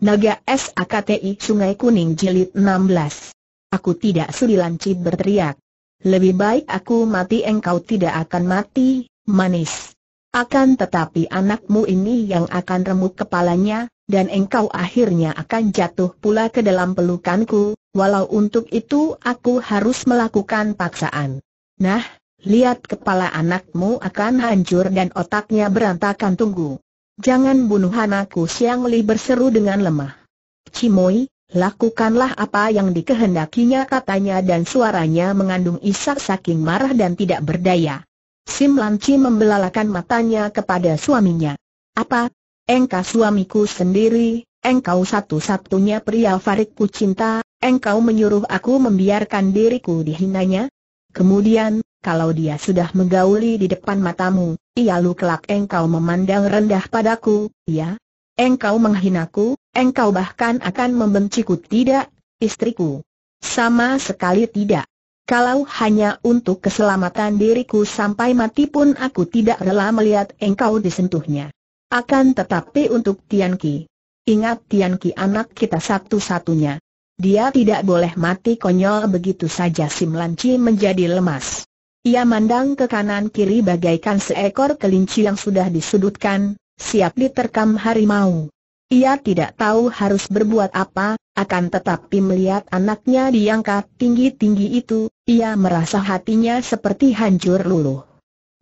Naga SAKTI Sungai Kuning Jilid 16. Aku tidak sudi lancip berteriak. Lebih baik aku mati engkau tidak akan mati, manis. Akan tetapi anakmu ini yang akan remuk kepalanya, dan engkau akhirnya akan jatuh pula ke dalam pelukanku, walau untuk itu aku harus melakukan paksaan. Nah, lihat kepala anakmu akan hancur dan otaknya berantakan tunggu. Jangan bunuh anakku Siang Li berseru dengan lemah. Cimoy, lakukanlah apa yang dikehendakinya katanya dan suaranya mengandung isak saking marah dan tidak berdaya. Sim Lanci membelalakan matanya kepada suaminya. Apa? Engkau suamiku sendiri, engkau satu-satunya pria Farikku cinta, engkau menyuruh aku membiarkan diriku dihinanya? Kemudian, kalau dia sudah menggauli di depan matamu, Yahlu kelak engkau memandang rendah padaku, ya? Engkau menghinaku, engkau bahkan akan membenciku tidak, istriku. Sama sekali tidak. Kalau hanya untuk keselamatan diriku sampai mati pun aku tidak rela melihat engkau disentuhnya. Akan tetapi untuk Tianqi, Ingat Tianqi anak kita satu-satunya. Dia tidak boleh mati konyol begitu saja Sim menjadi lemas. Ia mandang ke kanan kiri bagaikan seekor kelinci yang sudah disudutkan, siap diterkam harimau. Ia tidak tahu harus berbuat apa, akan tetapi melihat anaknya diangkat tinggi-tinggi itu, ia merasa hatinya seperti hancur luluh.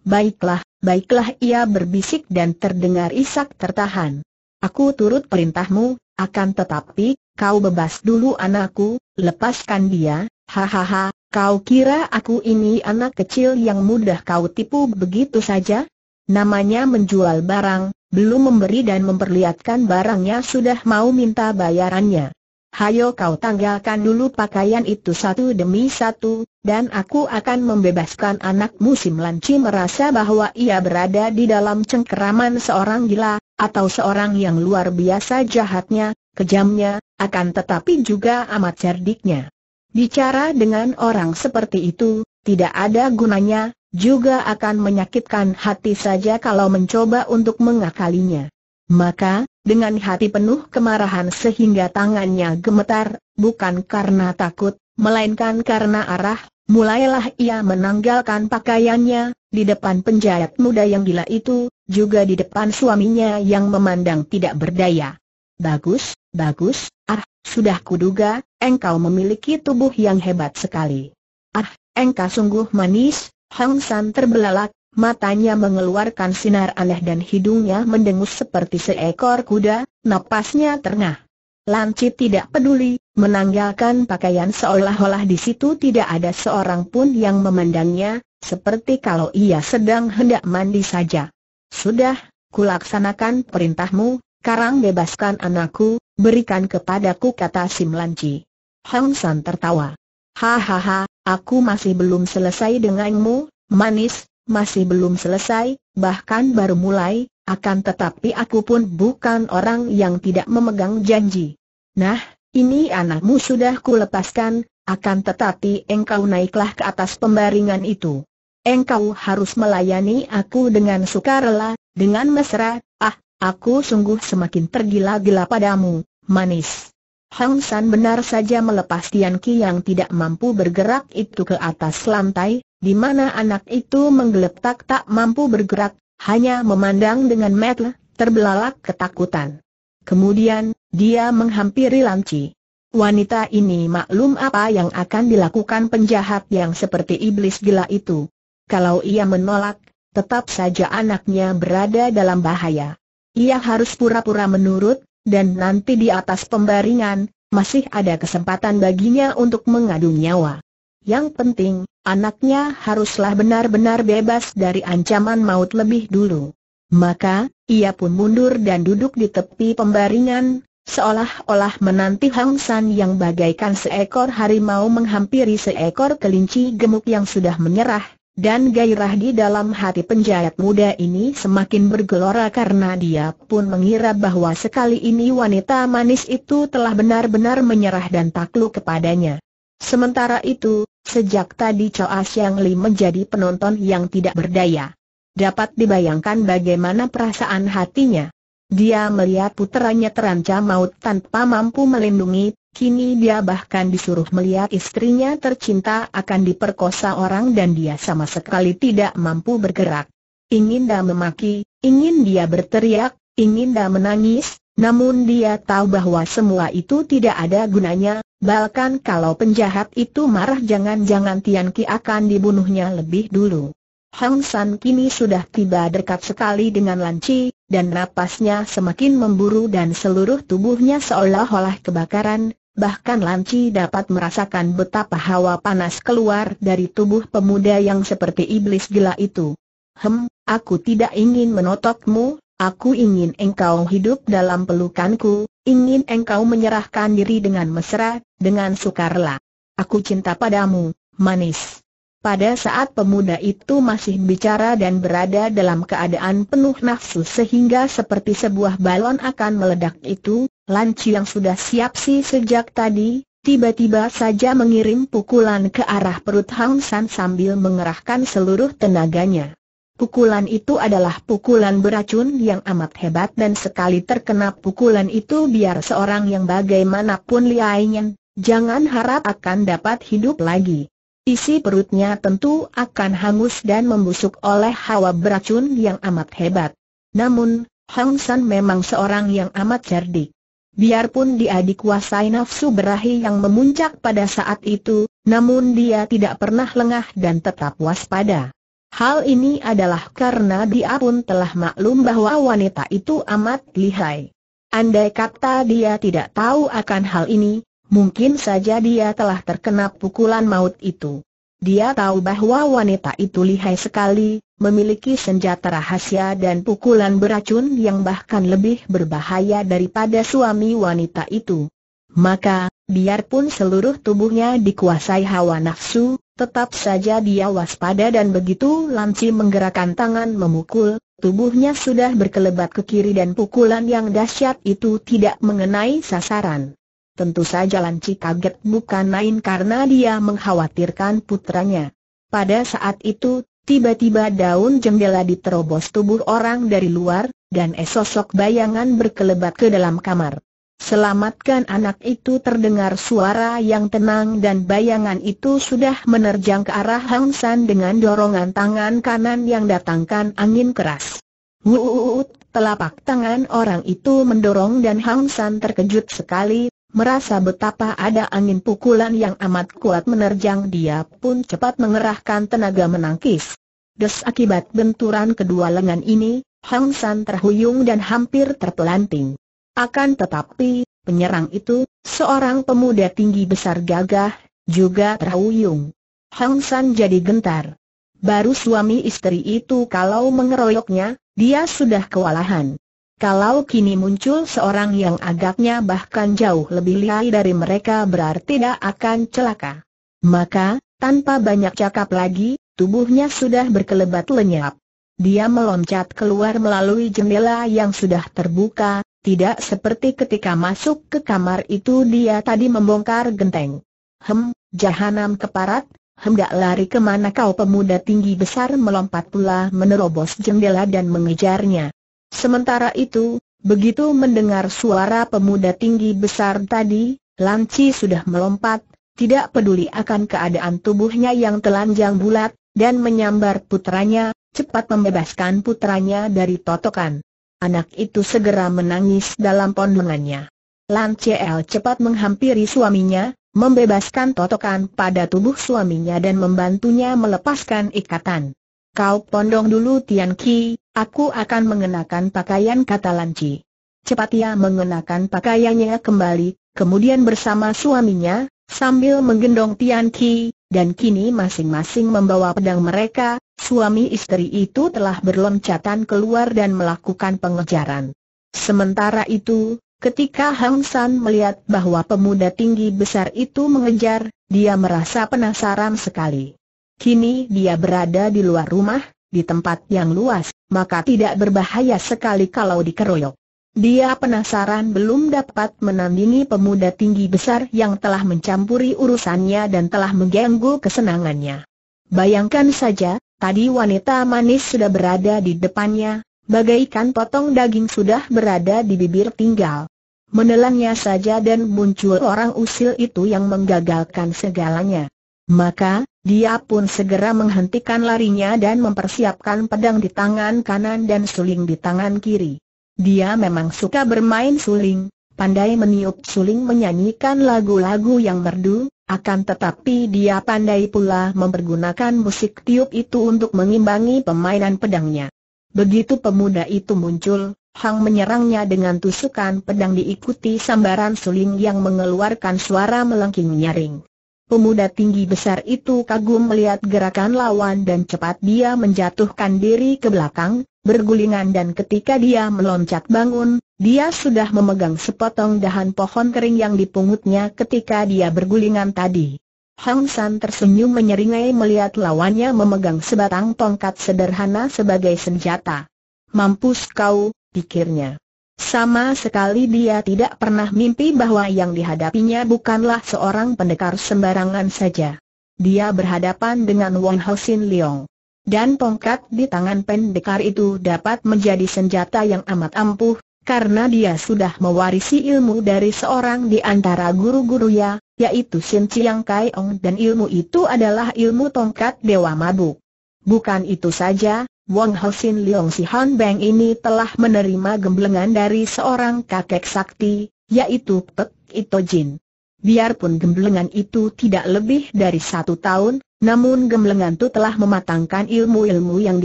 Baiklah, baiklah ia berbisik dan terdengar isak tertahan. Aku turut perintahmu, akan tetapi, kau bebas dulu anakku, lepaskan dia, hahaha, Kau kira aku ini anak kecil yang mudah kau tipu begitu saja? Namanya menjual barang, belum memberi dan memperlihatkan barangnya sudah mau minta bayarannya. Hayo kau tanggalkan dulu pakaian itu satu demi satu, dan aku akan membebaskan anak musim lanci merasa bahwa ia berada di dalam cengkeraman seorang gila, atau seorang yang luar biasa jahatnya, kejamnya, akan tetapi juga amat cerdiknya. Bicara dengan orang seperti itu, tidak ada gunanya, juga akan menyakitkan hati saja kalau mencoba untuk mengakalinya. Maka, dengan hati penuh kemarahan sehingga tangannya gemetar, bukan karena takut, melainkan karena arah, mulailah ia menanggalkan pakaiannya, di depan penjahat muda yang gila itu, juga di depan suaminya yang memandang tidak berdaya. Bagus, bagus, ah, sudah kuduga, engkau memiliki tubuh yang hebat sekali. Ah, engkau sungguh manis, Hang San terbelalak, matanya mengeluarkan sinar aneh dan hidungnya mendengus seperti seekor kuda, napasnya terengah. Lancip tidak peduli, menanggalkan pakaian seolah-olah di situ tidak ada seorang pun yang memandangnya, seperti kalau ia sedang hendak mandi saja. Sudah, kulaksanakan perintahmu, karang bebaskan anakku, berikan kepadaku kata Sim Lanci. Hang San tertawa. Hahaha, aku masih belum selesai denganmu, manis, masih belum selesai, bahkan baru mulai, akan tetapi aku pun bukan orang yang tidak memegang janji. Nah, ini anakmu sudah kulepaskan, akan tetapi engkau naiklah ke atas pembaringan itu. Engkau harus melayani aku dengan sukarela, dengan mesra, ah, aku sungguh semakin tergila-gila padamu, manis. Hang San benar saja melepas Tian Ki yang tidak mampu bergerak itu ke atas lantai, di mana anak itu menggeletak tak mampu bergerak, hanya memandang dengan metel, terbelalak ketakutan. Kemudian, dia menghampiri Lanci. Wanita ini maklum apa yang akan dilakukan penjahat yang seperti iblis gila itu. Kalau ia menolak, tetap saja anaknya berada dalam bahaya. Ia harus pura-pura menurut, dan nanti di atas pembaringan, masih ada kesempatan baginya untuk mengadu nyawa. Yang penting, anaknya haruslah benar-benar bebas dari ancaman maut lebih dulu. Maka, ia pun mundur dan duduk di tepi pembaringan, seolah-olah menanti Hang San yang bagaikan seekor harimau menghampiri seekor kelinci gemuk yang sudah menyerah, dan gairah di dalam hati penjahat muda ini semakin bergelora karena dia pun mengira bahwa sekali ini wanita manis itu telah benar-benar menyerah dan takluk kepadanya. Sementara itu, sejak tadi Cao Siang Li menjadi penonton yang tidak berdaya. Dapat dibayangkan bagaimana perasaan hatinya. Dia melihat putranya terancam maut tanpa mampu melindungi Kini dia bahkan disuruh melihat istrinya tercinta akan diperkosa orang dan dia sama sekali tidak mampu bergerak. Ingin dia memaki, ingin dia berteriak, ingin dia menangis, namun dia tahu bahwa semua itu tidak ada gunanya, bahkan kalau penjahat itu marah jangan-jangan Tian Ki akan dibunuhnya lebih dulu. Hang San kini sudah tiba dekat sekali dengan Lanci, dan napasnya semakin memburu dan seluruh tubuhnya seolah-olah kebakaran, bahkan Lanci dapat merasakan betapa hawa panas keluar dari tubuh pemuda yang seperti iblis gila itu. Hem, aku tidak ingin menotokmu, aku ingin engkau hidup dalam pelukanku, ingin engkau menyerahkan diri dengan mesra, dengan sukarela. Aku cinta padamu, manis. Pada saat pemuda itu masih bicara dan berada dalam keadaan penuh nafsu sehingga seperti sebuah balon akan meledak itu, Lanci yang sudah siap si sejak tadi, tiba-tiba saja mengirim pukulan ke arah perut Hang San sambil mengerahkan seluruh tenaganya. Pukulan itu adalah pukulan beracun yang amat hebat dan sekali terkena pukulan itu biar seorang yang bagaimanapun liainya, jangan harap akan dapat hidup lagi. Isi perutnya tentu akan hangus dan membusuk oleh hawa beracun yang amat hebat. Namun, Hang San memang seorang yang amat cerdik. Biarpun dia dikuasai nafsu berahi yang memuncak pada saat itu, namun dia tidak pernah lengah dan tetap waspada. Hal ini adalah karena dia pun telah maklum bahwa wanita itu amat lihai. Andai kata dia tidak tahu akan hal ini, Mungkin saja dia telah terkena pukulan maut itu. Dia tahu bahwa wanita itu lihai sekali, memiliki senjata rahasia dan pukulan beracun yang bahkan lebih berbahaya daripada suami wanita itu. Maka, biarpun seluruh tubuhnya dikuasai hawa nafsu, tetap saja dia waspada dan begitu Lanci menggerakkan tangan memukul, tubuhnya sudah berkelebat ke kiri dan pukulan yang dahsyat itu tidak mengenai sasaran. Tentu saja Lanci kaget bukan main karena dia mengkhawatirkan putranya. Pada saat itu, tiba-tiba daun jendela diterobos tubuh orang dari luar, dan esosok bayangan berkelebat ke dalam kamar. Selamatkan anak itu terdengar suara yang tenang dan bayangan itu sudah menerjang ke arah Hang San dengan dorongan tangan kanan yang datangkan angin keras. Wuuut, telapak tangan orang itu mendorong dan Hang San terkejut sekali, Merasa betapa ada angin pukulan yang amat kuat menerjang dia pun cepat mengerahkan tenaga menangkis. Des akibat benturan kedua lengan ini, Hang San terhuyung dan hampir terpelanting. Akan tetapi, penyerang itu, seorang pemuda tinggi besar gagah, juga terhuyung. Hang San jadi gentar. Baru suami istri itu kalau mengeroyoknya, dia sudah kewalahan. Kalau kini muncul seorang yang agaknya bahkan jauh lebih lihai dari mereka berarti tidak akan celaka. Maka, tanpa banyak cakap lagi, tubuhnya sudah berkelebat lenyap. Dia meloncat keluar melalui jendela yang sudah terbuka, tidak seperti ketika masuk ke kamar itu dia tadi membongkar genteng. Hem, jahanam keparat, Hem, hendak lari kemana kau pemuda tinggi besar melompat pula menerobos jendela dan mengejarnya. Sementara itu, begitu mendengar suara pemuda tinggi besar tadi, Lanci sudah melompat, tidak peduli akan keadaan tubuhnya yang telanjang bulat, dan menyambar putranya, cepat membebaskan putranya dari totokan. Anak itu segera menangis dalam pondongannya. Lan CL cepat menghampiri suaminya, membebaskan totokan pada tubuh suaminya dan membantunya melepaskan ikatan. Kau pondong dulu Tian Ki, Aku akan mengenakan pakaian kata Lanci. Cepat ia mengenakan pakaiannya kembali, kemudian bersama suaminya, sambil menggendong Tian Ki, dan kini masing-masing membawa pedang mereka, suami istri itu telah berloncatan keluar dan melakukan pengejaran. Sementara itu, ketika Hang San melihat bahwa pemuda tinggi besar itu mengejar, dia merasa penasaran sekali. Kini dia berada di luar rumah, di tempat yang luas, maka tidak berbahaya sekali kalau dikeroyok. Dia penasaran belum dapat menandingi pemuda tinggi besar yang telah mencampuri urusannya dan telah mengganggu kesenangannya. Bayangkan saja, tadi wanita manis sudah berada di depannya, bagaikan potong daging sudah berada di bibir tinggal. Menelannya saja dan muncul orang usil itu yang menggagalkan segalanya. Maka, dia pun segera menghentikan larinya dan mempersiapkan pedang di tangan kanan dan suling di tangan kiri. Dia memang suka bermain suling, pandai meniup suling menyanyikan lagu-lagu yang merdu, akan tetapi dia pandai pula mempergunakan musik tiup itu untuk mengimbangi pemainan pedangnya. Begitu pemuda itu muncul, Hang menyerangnya dengan tusukan pedang diikuti sambaran suling yang mengeluarkan suara melengking nyaring. Pemuda tinggi besar itu kagum melihat gerakan lawan dan cepat dia menjatuhkan diri ke belakang, bergulingan dan ketika dia meloncat bangun, dia sudah memegang sepotong dahan pohon kering yang dipungutnya ketika dia bergulingan tadi. Hang San tersenyum menyeringai melihat lawannya memegang sebatang tongkat sederhana sebagai senjata. Mampus kau, pikirnya. Sama sekali dia tidak pernah mimpi bahwa yang dihadapinya bukanlah seorang pendekar sembarangan saja. Dia berhadapan dengan Wang Sin Leong. Dan tongkat di tangan pendekar itu dapat menjadi senjata yang amat ampuh, karena dia sudah mewarisi ilmu dari seorang di antara guru guru ya, yaitu Sin Chiang Kai Ong dan ilmu itu adalah ilmu tongkat Dewa Mabuk. Bukan itu saja, Wong Hosin Leong Si Han Beng ini telah menerima gemblengan dari seorang kakek sakti, yaitu Pek Ito Jin. Biarpun gemblengan itu tidak lebih dari satu tahun, namun gemblengan itu telah mematangkan ilmu-ilmu yang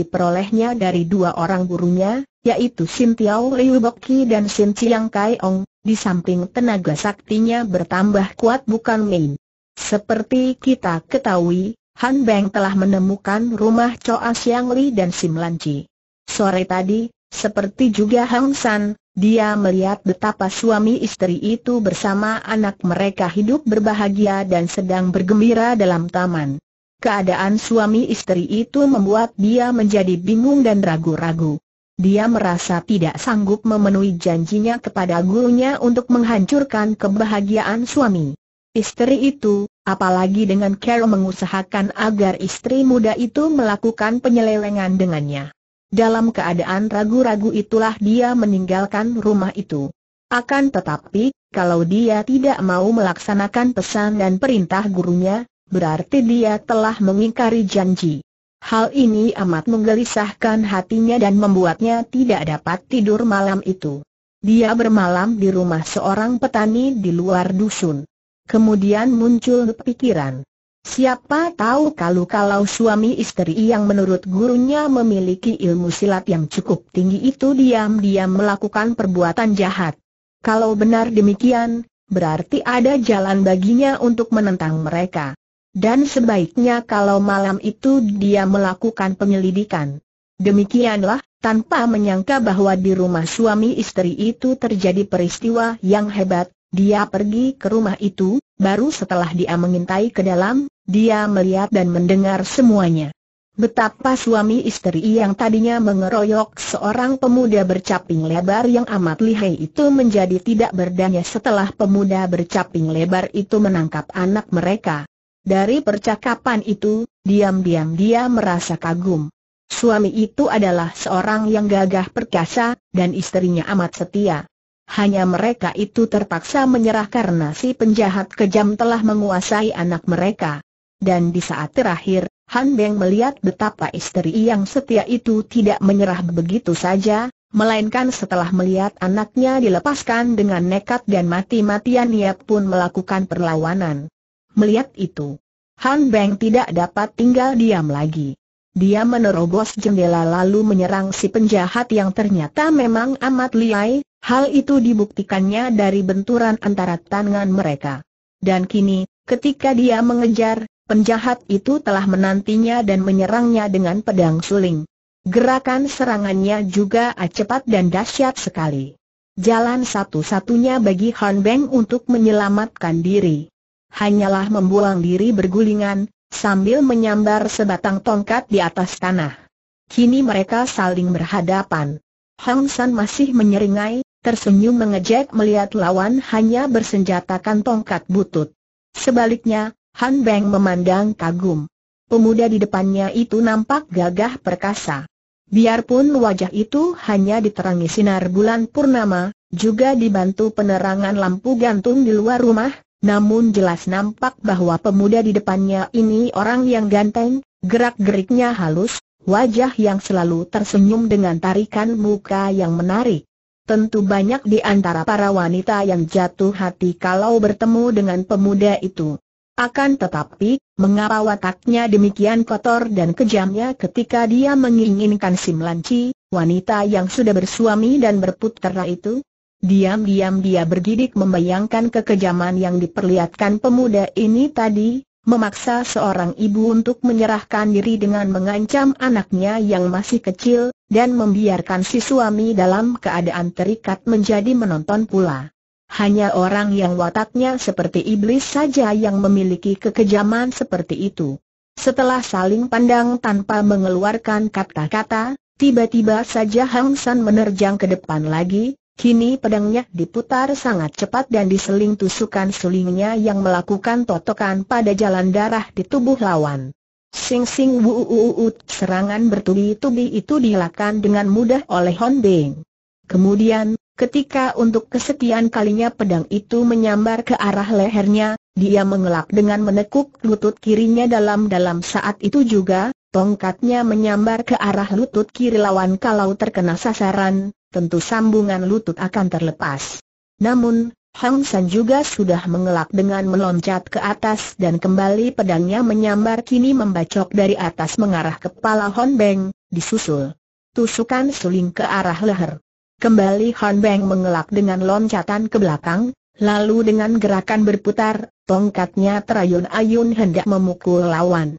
diperolehnya dari dua orang gurunya, yaitu Sin Tiao Liu Boki dan Sin Chiang Kai Ong, di samping tenaga saktinya bertambah kuat bukan main. Seperti kita ketahui, Han Beng telah menemukan rumah Choa Siang Li dan Sim Lanci. Sore tadi, seperti juga Hang San, dia melihat betapa suami istri itu bersama anak mereka hidup berbahagia dan sedang bergembira dalam taman. Keadaan suami istri itu membuat dia menjadi bingung dan ragu-ragu. Dia merasa tidak sanggup memenuhi janjinya kepada gurunya untuk menghancurkan kebahagiaan suami. Istri itu, apalagi dengan Carol mengusahakan agar istri muda itu melakukan penyelewengan dengannya. Dalam keadaan ragu-ragu itulah dia meninggalkan rumah itu. Akan tetapi, kalau dia tidak mau melaksanakan pesan dan perintah gurunya, berarti dia telah mengingkari janji. Hal ini amat menggelisahkan hatinya dan membuatnya tidak dapat tidur malam itu. Dia bermalam di rumah seorang petani di luar dusun. Kemudian muncul pikiran. Siapa tahu kalau-kalau suami istri yang menurut gurunya memiliki ilmu silat yang cukup tinggi itu diam-diam melakukan perbuatan jahat. Kalau benar demikian, berarti ada jalan baginya untuk menentang mereka. Dan sebaiknya kalau malam itu dia melakukan penyelidikan. Demikianlah, tanpa menyangka bahwa di rumah suami istri itu terjadi peristiwa yang hebat, dia pergi ke rumah itu, baru setelah dia mengintai ke dalam, dia melihat dan mendengar semuanya. Betapa suami istri yang tadinya mengeroyok seorang pemuda bercaping lebar yang amat lihai itu menjadi tidak berdaya setelah pemuda bercaping lebar itu menangkap anak mereka. Dari percakapan itu, diam-diam dia merasa kagum. Suami itu adalah seorang yang gagah perkasa, dan istrinya amat setia hanya mereka itu terpaksa menyerah karena si penjahat kejam telah menguasai anak mereka. Dan di saat terakhir, Han Beng melihat betapa istri yang setia itu tidak menyerah begitu saja, melainkan setelah melihat anaknya dilepaskan dengan nekat dan mati-matian ia pun melakukan perlawanan. Melihat itu, Han Beng tidak dapat tinggal diam lagi. Dia menerobos jendela lalu menyerang si penjahat yang ternyata memang amat liai, hal itu dibuktikannya dari benturan antara tangan mereka. Dan kini, ketika dia mengejar, penjahat itu telah menantinya dan menyerangnya dengan pedang suling. Gerakan serangannya juga cepat dan dahsyat sekali. Jalan satu-satunya bagi Han Beng untuk menyelamatkan diri. Hanyalah membuang diri bergulingan, sambil menyambar sebatang tongkat di atas tanah. Kini mereka saling berhadapan. Hang San masih menyeringai, tersenyum mengejek melihat lawan hanya bersenjatakan tongkat butut. Sebaliknya, Han Beng memandang kagum. Pemuda di depannya itu nampak gagah perkasa. Biarpun wajah itu hanya diterangi sinar bulan purnama, juga dibantu penerangan lampu gantung di luar rumah, namun jelas nampak bahwa pemuda di depannya ini orang yang ganteng, gerak-geriknya halus, wajah yang selalu tersenyum dengan tarikan muka yang menarik. Tentu banyak di antara para wanita yang jatuh hati kalau bertemu dengan pemuda itu. Akan tetapi, mengapa wataknya demikian kotor dan kejamnya ketika dia menginginkan Simlanci, wanita yang sudah bersuami dan berputera itu? Diam-diam dia bergidik membayangkan kekejaman yang diperlihatkan pemuda ini tadi, memaksa seorang ibu untuk menyerahkan diri dengan mengancam anaknya yang masih kecil, dan membiarkan si suami dalam keadaan terikat menjadi menonton pula. Hanya orang yang wataknya seperti iblis saja yang memiliki kekejaman seperti itu. Setelah saling pandang tanpa mengeluarkan kata-kata, tiba-tiba saja Hang San menerjang ke depan lagi, Kini pedangnya diputar sangat cepat dan diseling tusukan sulingnya yang melakukan totokan pada jalan darah di tubuh lawan. Sing sing wu wu wu serangan bertubi-tubi itu dilakukan dengan mudah oleh Hon Beng. Kemudian, ketika untuk kesekian kalinya pedang itu menyambar ke arah lehernya, dia mengelak dengan menekuk lutut kirinya dalam-dalam saat itu juga, tongkatnya menyambar ke arah lutut kiri lawan kalau terkena sasaran, tentu sambungan lutut akan terlepas. Namun, Hang San juga sudah mengelak dengan meloncat ke atas dan kembali pedangnya menyambar kini membacok dari atas mengarah ke kepala Hon Beng, disusul. Tusukan suling ke arah leher. Kembali Hon Beng mengelak dengan loncatan ke belakang, lalu dengan gerakan berputar, tongkatnya terayun-ayun hendak memukul lawan.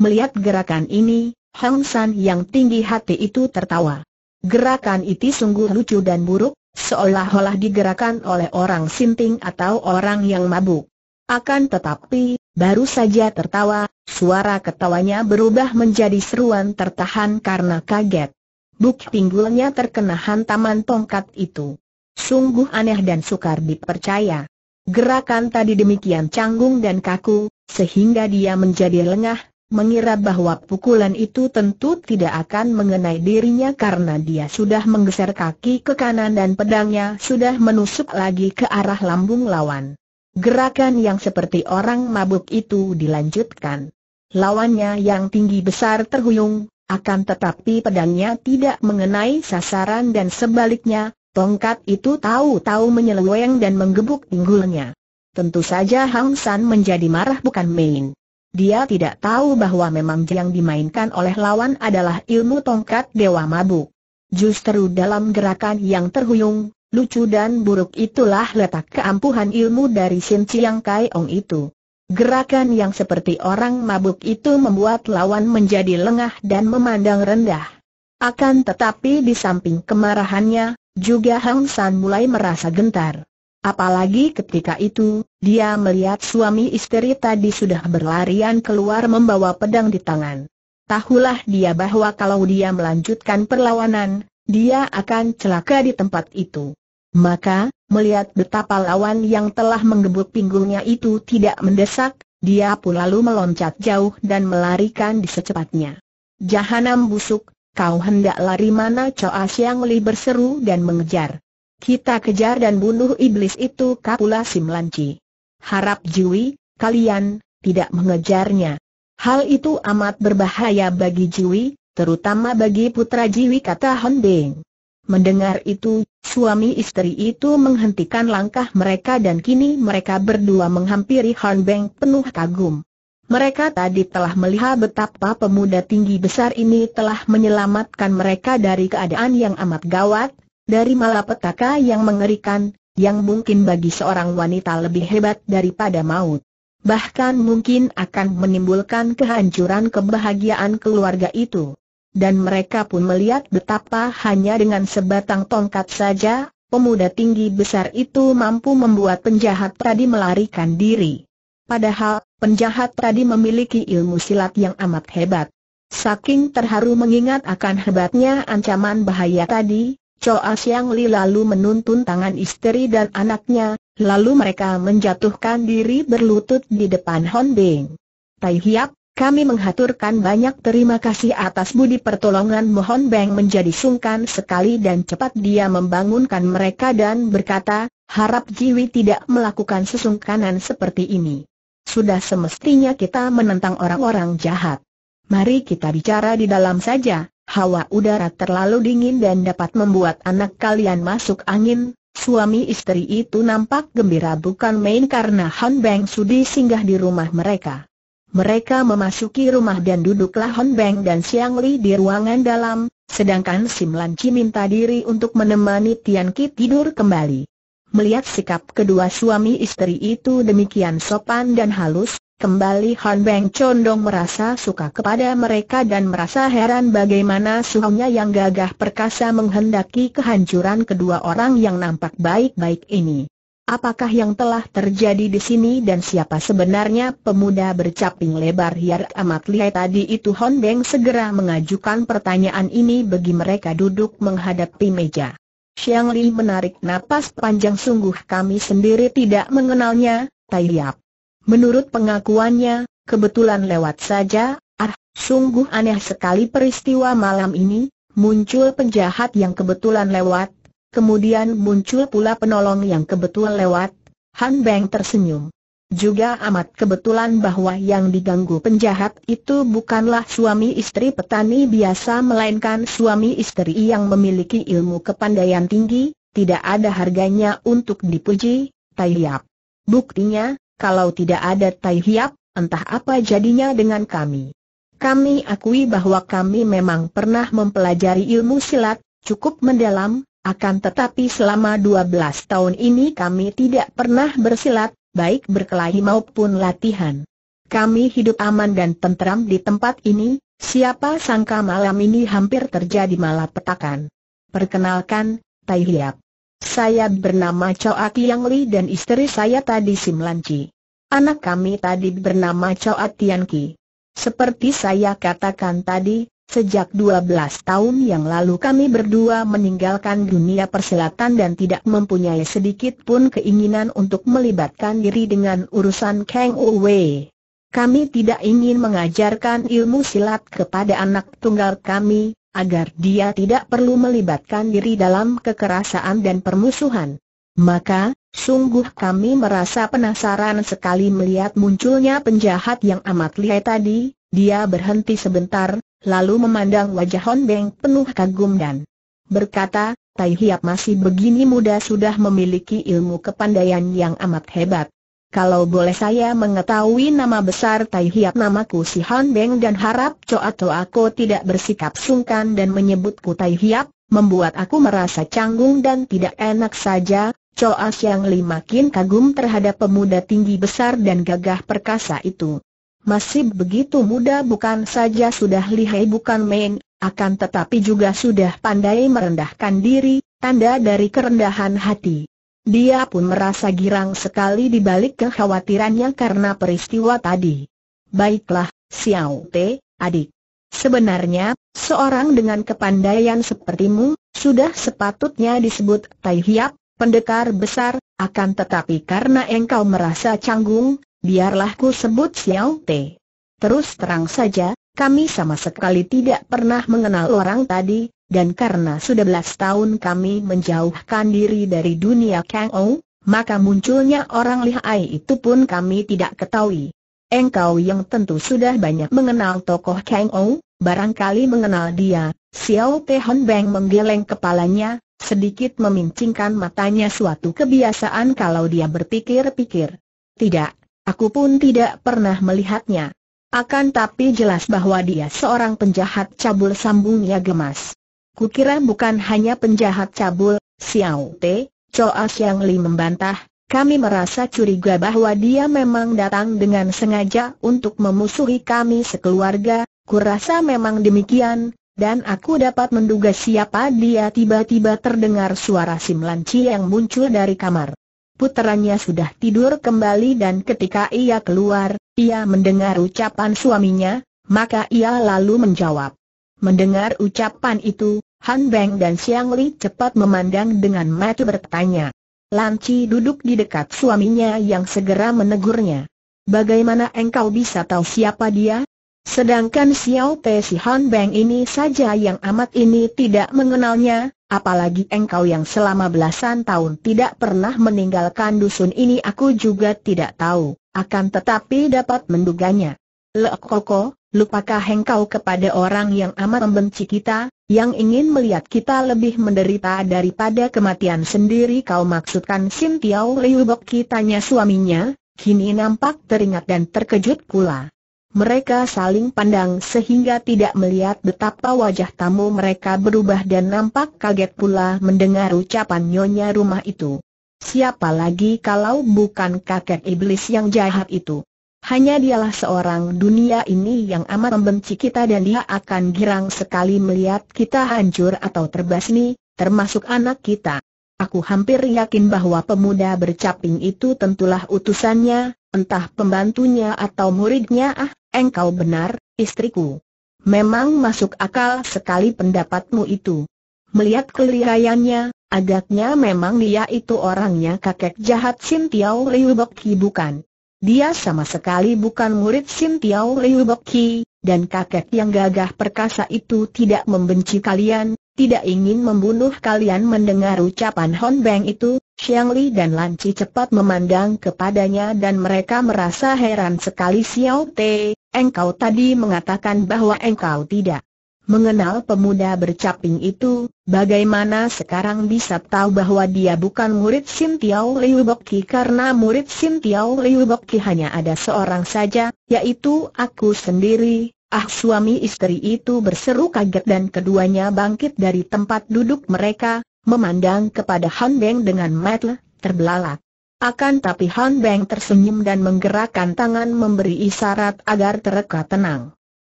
Melihat gerakan ini, Hang San yang tinggi hati itu tertawa. Gerakan itu sungguh lucu dan buruk, seolah-olah digerakkan oleh orang sinting atau orang yang mabuk. Akan tetapi, baru saja tertawa, suara ketawanya berubah menjadi seruan tertahan karena kaget. Buk pinggulnya terkena hantaman tongkat itu. Sungguh aneh dan sukar dipercaya. Gerakan tadi demikian canggung dan kaku, sehingga dia menjadi lengah, mengira bahwa pukulan itu tentu tidak akan mengenai dirinya karena dia sudah menggeser kaki ke kanan dan pedangnya sudah menusuk lagi ke arah lambung lawan. Gerakan yang seperti orang mabuk itu dilanjutkan. Lawannya yang tinggi besar terhuyung, akan tetapi pedangnya tidak mengenai sasaran dan sebaliknya, tongkat itu tahu-tahu menyeleweng dan menggebuk pinggulnya. Tentu saja Hang San menjadi marah bukan main. Dia tidak tahu bahwa memang yang dimainkan oleh lawan adalah ilmu tongkat dewa mabuk. Justru dalam gerakan yang terhuyung, lucu dan buruk itulah letak keampuhan ilmu dari Shin Chiang Kai Ong itu. Gerakan yang seperti orang mabuk itu membuat lawan menjadi lengah dan memandang rendah. Akan tetapi di samping kemarahannya, juga Hang San mulai merasa gentar. Apalagi ketika itu, dia melihat suami istri tadi sudah berlarian keluar membawa pedang di tangan. Tahulah dia bahwa kalau dia melanjutkan perlawanan, dia akan celaka di tempat itu. Maka, melihat betapa lawan yang telah menggebuk pinggulnya itu tidak mendesak, dia pun lalu meloncat jauh dan melarikan di secepatnya. Jahanam busuk, kau hendak lari mana Choa Siang Li berseru dan mengejar. Kita kejar dan bunuh iblis itu Kapula Simlanci. Harap Jiwi, kalian, tidak mengejarnya. Hal itu amat berbahaya bagi Jiwi, terutama bagi putra Jiwi kata Hondeng. Mendengar itu, suami istri itu menghentikan langkah mereka dan kini mereka berdua menghampiri Beng penuh kagum. Mereka tadi telah melihat betapa pemuda tinggi besar ini telah menyelamatkan mereka dari keadaan yang amat gawat, dari malapetaka yang mengerikan, yang mungkin bagi seorang wanita lebih hebat daripada maut. Bahkan mungkin akan menimbulkan kehancuran kebahagiaan keluarga itu. Dan mereka pun melihat betapa hanya dengan sebatang tongkat saja, pemuda tinggi besar itu mampu membuat penjahat tadi melarikan diri. Padahal, penjahat tadi memiliki ilmu silat yang amat hebat. Saking terharu mengingat akan hebatnya ancaman bahaya tadi, Choa Siang Li lalu menuntun tangan istri dan anaknya, lalu mereka menjatuhkan diri berlutut di depan Hon Bing. Tai Hiap, kami menghaturkan banyak terima kasih atas budi pertolongan Mohon Beng menjadi sungkan sekali dan cepat dia membangunkan mereka dan berkata, harap Jiwi tidak melakukan sesungkanan seperti ini. Sudah semestinya kita menentang orang-orang jahat. Mari kita bicara di dalam saja, hawa udara terlalu dingin dan dapat membuat anak kalian masuk angin, suami istri itu nampak gembira bukan main karena Han Beng Sudi singgah di rumah mereka. Mereka memasuki rumah dan duduklah Hon Beng dan Siang Li di ruangan dalam, sedangkan Sim Lan Chi minta diri untuk menemani Tian Ki tidur kembali. Melihat sikap kedua suami istri itu demikian sopan dan halus, Kembali Han Beng condong merasa suka kepada mereka dan merasa heran bagaimana suhunya yang gagah perkasa menghendaki kehancuran kedua orang yang nampak baik-baik ini. Apakah yang telah terjadi di sini dan siapa sebenarnya pemuda bercaping lebar hiar amat lihai tadi itu Hon Beng segera mengajukan pertanyaan ini bagi mereka duduk menghadapi meja. Xiang Li menarik napas panjang sungguh kami sendiri tidak mengenalnya, Tai Yap. Menurut pengakuannya, kebetulan lewat saja, ah, sungguh aneh sekali peristiwa malam ini, muncul penjahat yang kebetulan lewat, kemudian muncul pula penolong yang kebetulan lewat, Han Beng tersenyum. Juga amat kebetulan bahwa yang diganggu penjahat itu bukanlah suami istri petani biasa melainkan suami istri yang memiliki ilmu kepandaian tinggi, tidak ada harganya untuk dipuji, tayyap. Buktinya, kalau tidak ada Tai Hiap, entah apa jadinya dengan kami. Kami akui bahwa kami memang pernah mempelajari ilmu silat, cukup mendalam, akan tetapi selama 12 tahun ini kami tidak pernah bersilat, baik berkelahi maupun latihan. Kami hidup aman dan tentram di tempat ini, siapa sangka malam ini hampir terjadi malapetakan. Perkenalkan, Tai Hiap. Saya bernama Ati Yang Li dan istri saya tadi Sim Lan Chi. Anak kami tadi bernama Ati Tian Ki. Seperti saya katakan tadi, sejak 12 tahun yang lalu kami berdua meninggalkan dunia persilatan dan tidak mempunyai sedikit pun keinginan untuk melibatkan diri dengan urusan Kang Wei. Kami tidak ingin mengajarkan ilmu silat kepada anak tunggal kami, agar dia tidak perlu melibatkan diri dalam kekerasan dan permusuhan. Maka, sungguh kami merasa penasaran sekali melihat munculnya penjahat yang amat lihai tadi, dia berhenti sebentar, lalu memandang wajah Hon Beng penuh kagum dan berkata, Tai Hiap masih begini muda sudah memiliki ilmu kepandaian yang amat hebat. Kalau boleh saya mengetahui nama besar Tai Hiap namaku si Han Beng dan harap Cho atau aku tidak bersikap sungkan dan menyebutku Tai Hiap, membuat aku merasa canggung dan tidak enak saja. Coa Siang Li makin kagum terhadap pemuda tinggi besar dan gagah perkasa itu. Masih begitu muda bukan saja sudah lihai bukan main, akan tetapi juga sudah pandai merendahkan diri, tanda dari kerendahan hati. Dia pun merasa girang sekali di balik kekhawatirannya karena peristiwa tadi. Baiklah, Xiao Te, adik. Sebenarnya, seorang dengan kepandaian sepertimu, sudah sepatutnya disebut Tai Hiap, pendekar besar, akan tetapi karena engkau merasa canggung, biarlah ku sebut Xiao Te. Terus terang saja, kami sama sekali tidak pernah mengenal orang tadi, dan karena sudah belas tahun kami menjauhkan diri dari dunia Kang Ou, maka munculnya orang lihai itu pun kami tidak ketahui. Engkau yang tentu sudah banyak mengenal tokoh Kang Ou, barangkali mengenal dia, Xiao Te Hon Beng menggeleng kepalanya, sedikit memincingkan matanya suatu kebiasaan kalau dia berpikir-pikir. Tidak, aku pun tidak pernah melihatnya. Akan tapi jelas bahwa dia seorang penjahat cabul sambungnya gemas. Kukira bukan hanya penjahat cabul, Xiao Te, Choa Xiang Li membantah, kami merasa curiga bahwa dia memang datang dengan sengaja untuk memusuhi kami sekeluarga, kurasa memang demikian, dan aku dapat menduga siapa dia tiba-tiba terdengar suara Simlanci yang muncul dari kamar. Puterannya sudah tidur kembali dan ketika ia keluar, ia mendengar ucapan suaminya, maka ia lalu menjawab. Mendengar ucapan itu, Han Beng dan Xiang Li cepat memandang dengan mata bertanya. Lanci duduk di dekat suaminya yang segera menegurnya. Bagaimana engkau bisa tahu siapa dia? Sedangkan Xiao Te si Han Beng ini saja yang amat ini tidak mengenalnya, apalagi engkau yang selama belasan tahun tidak pernah meninggalkan dusun ini aku juga tidak tahu, akan tetapi dapat menduganya. Lek Koko, Lupakah hengkau kepada orang yang amat membenci kita, yang ingin melihat kita lebih menderita daripada kematian sendiri kau maksudkan Sin Tiao Liu Bok kitanya suaminya, kini nampak teringat dan terkejut pula. Mereka saling pandang sehingga tidak melihat betapa wajah tamu mereka berubah dan nampak kaget pula mendengar ucapan nyonya rumah itu. Siapa lagi kalau bukan kakek iblis yang jahat itu? Hanya dialah seorang dunia ini yang amat membenci kita dan dia akan girang sekali melihat kita hancur atau terbasmi, termasuk anak kita. Aku hampir yakin bahwa pemuda bercaping itu tentulah utusannya, entah pembantunya atau muridnya ah, engkau benar, istriku. Memang masuk akal sekali pendapatmu itu. Melihat keliraiannya, agaknya memang dia itu orangnya kakek jahat Sintiau Liu Bok bukan? Dia sama sekali bukan murid Sim Tiao Liu Boki, dan kakek yang gagah perkasa itu tidak membenci kalian, tidak ingin membunuh kalian mendengar ucapan Hon Beng itu, Xiang Li dan Lan Chi cepat memandang kepadanya dan mereka merasa heran sekali Xiao Te, engkau tadi mengatakan bahwa engkau tidak mengenal pemuda bercaping itu, bagaimana sekarang bisa tahu bahwa dia bukan murid Sim Tiao Liu Bokki karena murid Sim Tiao Liu Bokki hanya ada seorang saja, yaitu aku sendiri. Ah suami istri itu berseru kaget dan keduanya bangkit dari tempat duduk mereka, memandang kepada Han Beng dengan mata terbelalak. Akan tapi Han Beng tersenyum dan menggerakkan tangan memberi isyarat agar tereka tenang.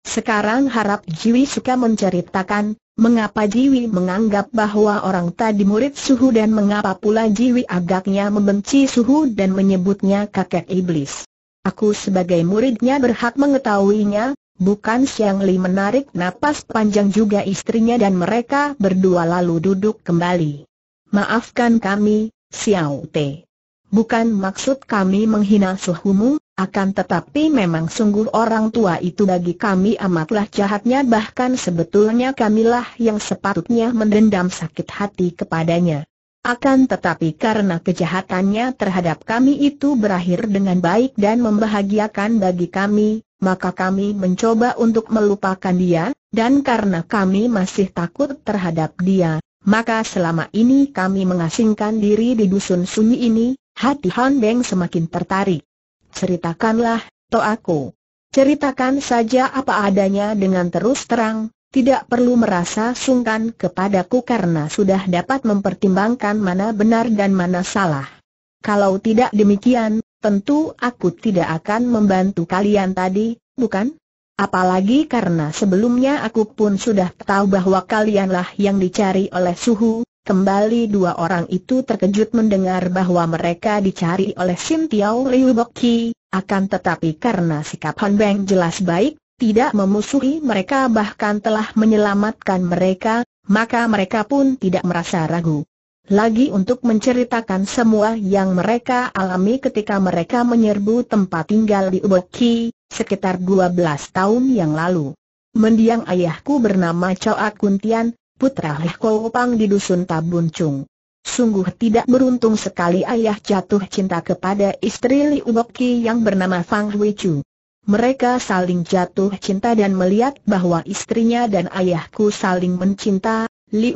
Sekarang harap Jiwi suka menceritakan, mengapa Jiwi menganggap bahwa orang tadi murid Suhu dan mengapa pula Jiwi agaknya membenci Suhu dan menyebutnya kakek iblis. Aku sebagai muridnya berhak mengetahuinya, bukan Siang Li menarik napas panjang juga istrinya dan mereka berdua lalu duduk kembali. Maafkan kami, Xiao Te. Bukan maksud kami menghina suhumu, akan tetapi memang sungguh orang tua itu bagi kami amatlah jahatnya bahkan sebetulnya kamilah yang sepatutnya mendendam sakit hati kepadanya. Akan tetapi karena kejahatannya terhadap kami itu berakhir dengan baik dan membahagiakan bagi kami, maka kami mencoba untuk melupakan dia, dan karena kami masih takut terhadap dia, maka selama ini kami mengasingkan diri di dusun sunyi ini, hati Han Beng semakin tertarik. Ceritakanlah, to aku. Ceritakan saja apa adanya dengan terus terang, tidak perlu merasa sungkan kepadaku karena sudah dapat mempertimbangkan mana benar dan mana salah. Kalau tidak demikian, tentu aku tidak akan membantu kalian tadi, bukan? Apalagi karena sebelumnya aku pun sudah tahu bahwa kalianlah yang dicari oleh suhu, Kembali dua orang itu terkejut mendengar bahwa mereka dicari oleh Sim Tiao Liu Bok akan tetapi karena sikap Han Beng jelas baik, tidak memusuhi mereka bahkan telah menyelamatkan mereka, maka mereka pun tidak merasa ragu. Lagi untuk menceritakan semua yang mereka alami ketika mereka menyerbu tempat tinggal di Ubok Ki, sekitar 12 tahun yang lalu. Mendiang ayahku bernama Choa Kuntian, putra Lih Pang di dusun Tabuncung. Sungguh tidak beruntung sekali ayah jatuh cinta kepada istri Li Uboki yang bernama Fang Hui Chu. Mereka saling jatuh cinta dan melihat bahwa istrinya dan ayahku saling mencinta, Li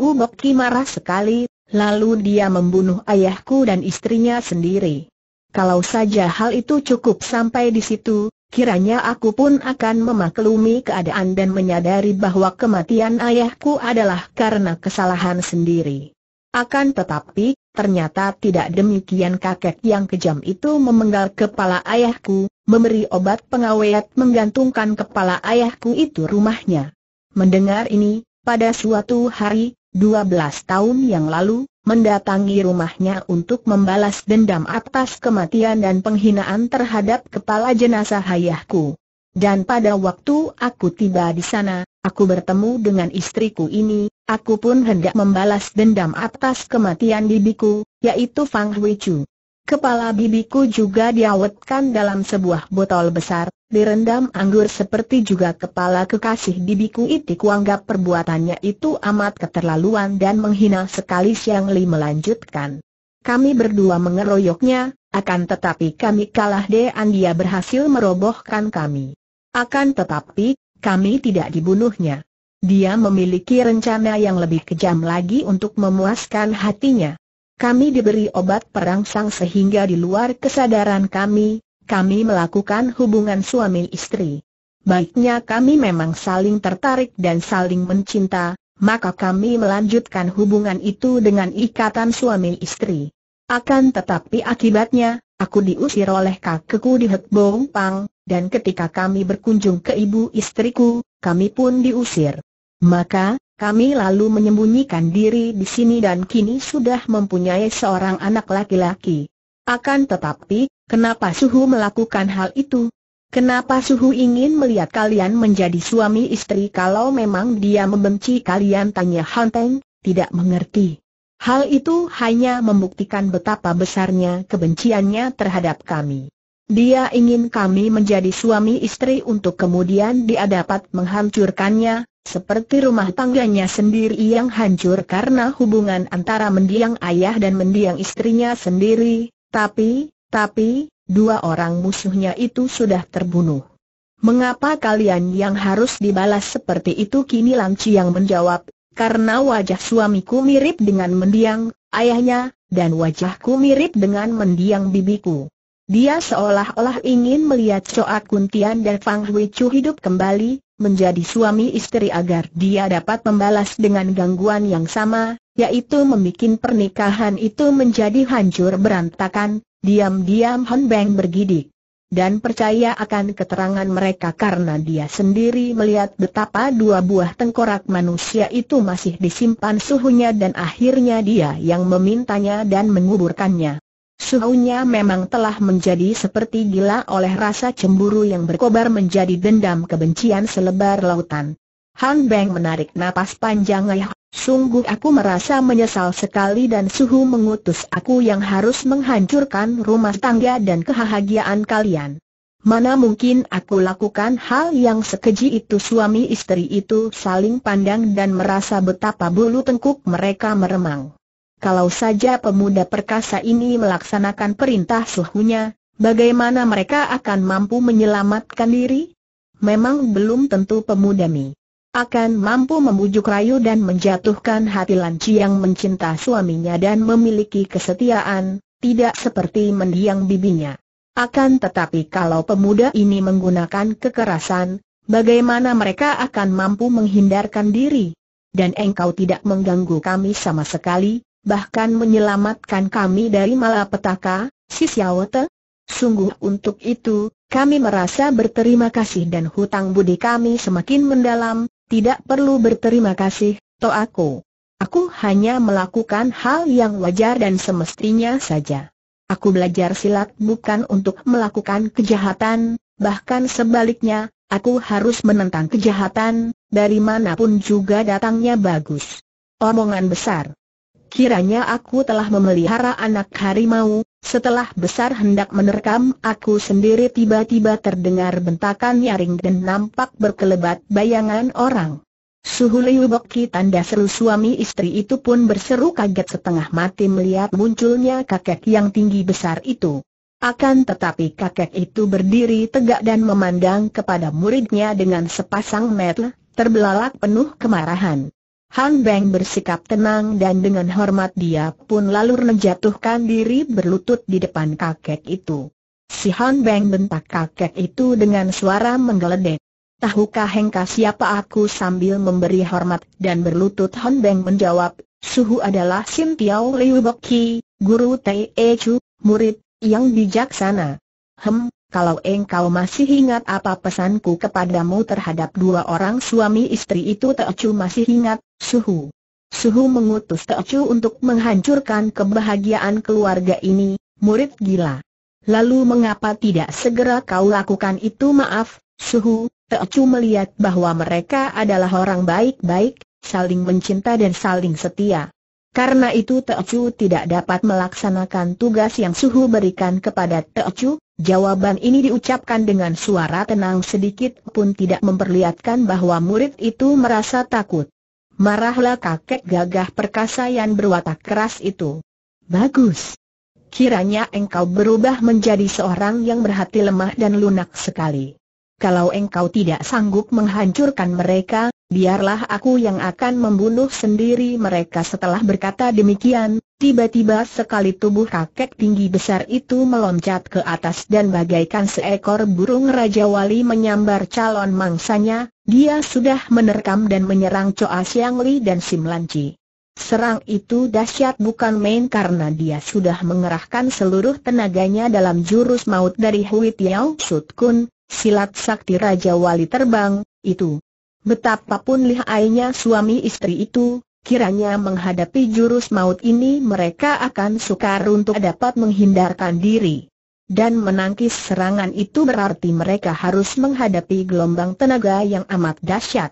marah sekali, lalu dia membunuh ayahku dan istrinya sendiri. Kalau saja hal itu cukup sampai di situ, Kiranya aku pun akan memaklumi keadaan dan menyadari bahwa kematian ayahku adalah karena kesalahan sendiri. Akan tetapi, ternyata tidak demikian kakek yang kejam itu memenggal kepala ayahku, memberi obat pengawet menggantungkan kepala ayahku itu rumahnya. Mendengar ini, pada suatu hari, 12 tahun yang lalu, mendatangi rumahnya untuk membalas dendam atas kematian dan penghinaan terhadap kepala jenazah ayahku. Dan pada waktu aku tiba di sana, aku bertemu dengan istriku ini, aku pun hendak membalas dendam atas kematian bibiku, yaitu Fang Hui Chu. Kepala bibiku juga diawetkan dalam sebuah botol besar, direndam anggur seperti juga kepala kekasih bibiku itu kuanggap perbuatannya itu amat keterlaluan dan menghina sekali Siang Li melanjutkan. Kami berdua mengeroyoknya, akan tetapi kami kalah deh, dia berhasil merobohkan kami. Akan tetapi, kami tidak dibunuhnya. Dia memiliki rencana yang lebih kejam lagi untuk memuaskan hatinya. Kami diberi obat perangsang sehingga di luar kesadaran kami, kami melakukan hubungan suami istri. Baiknya kami memang saling tertarik dan saling mencinta, maka kami melanjutkan hubungan itu dengan ikatan suami istri. Akan tetapi akibatnya, aku diusir oleh kakekku di Hek Bong Pang, dan ketika kami berkunjung ke ibu istriku, kami pun diusir. Maka, kami lalu menyembunyikan diri di sini dan kini sudah mempunyai seorang anak laki-laki. Akan tetapi, kenapa Suhu melakukan hal itu? Kenapa Suhu ingin melihat kalian menjadi suami istri kalau memang dia membenci kalian? Tanya Hanteng, tidak mengerti. Hal itu hanya membuktikan betapa besarnya kebenciannya terhadap kami. Dia ingin kami menjadi suami istri untuk kemudian dia dapat menghancurkannya, seperti rumah tangganya sendiri yang hancur karena hubungan antara mendiang ayah dan mendiang istrinya sendiri, tapi, tapi, dua orang musuhnya itu sudah terbunuh. Mengapa kalian yang harus dibalas seperti itu kini Lam Chiang menjawab, karena wajah suamiku mirip dengan mendiang, ayahnya, dan wajahku mirip dengan mendiang bibiku. Dia seolah-olah ingin melihat Choa Kuntian dan Fang Hui Chu hidup kembali, menjadi suami istri agar dia dapat membalas dengan gangguan yang sama, yaitu membuat pernikahan itu menjadi hancur berantakan, diam-diam Hon Beng bergidik. Dan percaya akan keterangan mereka karena dia sendiri melihat betapa dua buah tengkorak manusia itu masih disimpan suhunya dan akhirnya dia yang memintanya dan menguburkannya. Suhunya memang telah menjadi seperti gila oleh rasa cemburu yang berkobar menjadi dendam kebencian selebar lautan. Han Beng menarik napas panjang ayah, sungguh aku merasa menyesal sekali dan Suhu mengutus aku yang harus menghancurkan rumah tangga dan kebahagiaan kalian. Mana mungkin aku lakukan hal yang sekeji itu suami istri itu saling pandang dan merasa betapa bulu tengkuk mereka meremang. Kalau saja pemuda perkasa ini melaksanakan perintah suhunya, bagaimana mereka akan mampu menyelamatkan diri? Memang belum tentu pemuda Mi akan mampu membujuk rayu dan menjatuhkan hati Lanci yang mencinta suaminya dan memiliki kesetiaan, tidak seperti mendiang bibinya. Akan tetapi kalau pemuda ini menggunakan kekerasan, bagaimana mereka akan mampu menghindarkan diri? Dan engkau tidak mengganggu kami sama sekali, bahkan menyelamatkan kami dari malapetaka, si Xiaote. Sungguh untuk itu, kami merasa berterima kasih dan hutang budi kami semakin mendalam, tidak perlu berterima kasih, to aku. Aku hanya melakukan hal yang wajar dan semestinya saja. Aku belajar silat bukan untuk melakukan kejahatan, bahkan sebaliknya, aku harus menentang kejahatan, dari manapun juga datangnya bagus. Omongan besar Kiranya aku telah memelihara anak harimau, setelah besar hendak menerkam aku sendiri tiba-tiba terdengar bentakan nyaring dan nampak berkelebat bayangan orang. Suhu Liu tanda seru suami istri itu pun berseru kaget setengah mati melihat munculnya kakek yang tinggi besar itu. Akan tetapi kakek itu berdiri tegak dan memandang kepada muridnya dengan sepasang mata terbelalak penuh kemarahan. Han Beng bersikap tenang dan dengan hormat dia pun lalu menjatuhkan diri berlutut di depan kakek itu. Si Han Beng bentak kakek itu dengan suara menggeledek. Tahukah hengka siapa aku sambil memberi hormat dan berlutut Han Beng menjawab, Suhu adalah Sim Tiao Liu Boki, Guru Tai E Chu, murid yang bijaksana. Hem, kalau engkau masih ingat apa pesanku kepadamu terhadap dua orang suami istri itu Teocu masih ingat, Suhu. Suhu mengutus Teocu untuk menghancurkan kebahagiaan keluarga ini, murid gila. Lalu mengapa tidak segera kau lakukan itu maaf, Suhu, Teocu melihat bahwa mereka adalah orang baik-baik, saling mencinta dan saling setia. Karena itu Teocu tidak dapat melaksanakan tugas yang Suhu berikan kepada Teocu, Jawaban ini diucapkan dengan suara tenang sedikit pun tidak memperlihatkan bahwa murid itu merasa takut. Marahlah kakek gagah perkasa yang berwatak keras itu. Bagus. Kiranya engkau berubah menjadi seorang yang berhati lemah dan lunak sekali. Kalau engkau tidak sanggup menghancurkan mereka, biarlah aku yang akan membunuh sendiri mereka setelah berkata demikian, Tiba-tiba sekali tubuh kakek tinggi besar itu meloncat ke atas dan bagaikan seekor burung Raja Wali menyambar calon mangsanya, dia sudah menerkam dan menyerang Choa Siang Li dan Sim Lanci. Serang itu dahsyat bukan main karena dia sudah mengerahkan seluruh tenaganya dalam jurus maut dari Hui Tiao Sut Kun, silat sakti Raja Wali terbang, itu. Betapapun lihainya suami istri itu, Kiranya menghadapi jurus maut ini mereka akan sukar untuk dapat menghindarkan diri. Dan menangkis serangan itu berarti mereka harus menghadapi gelombang tenaga yang amat dahsyat.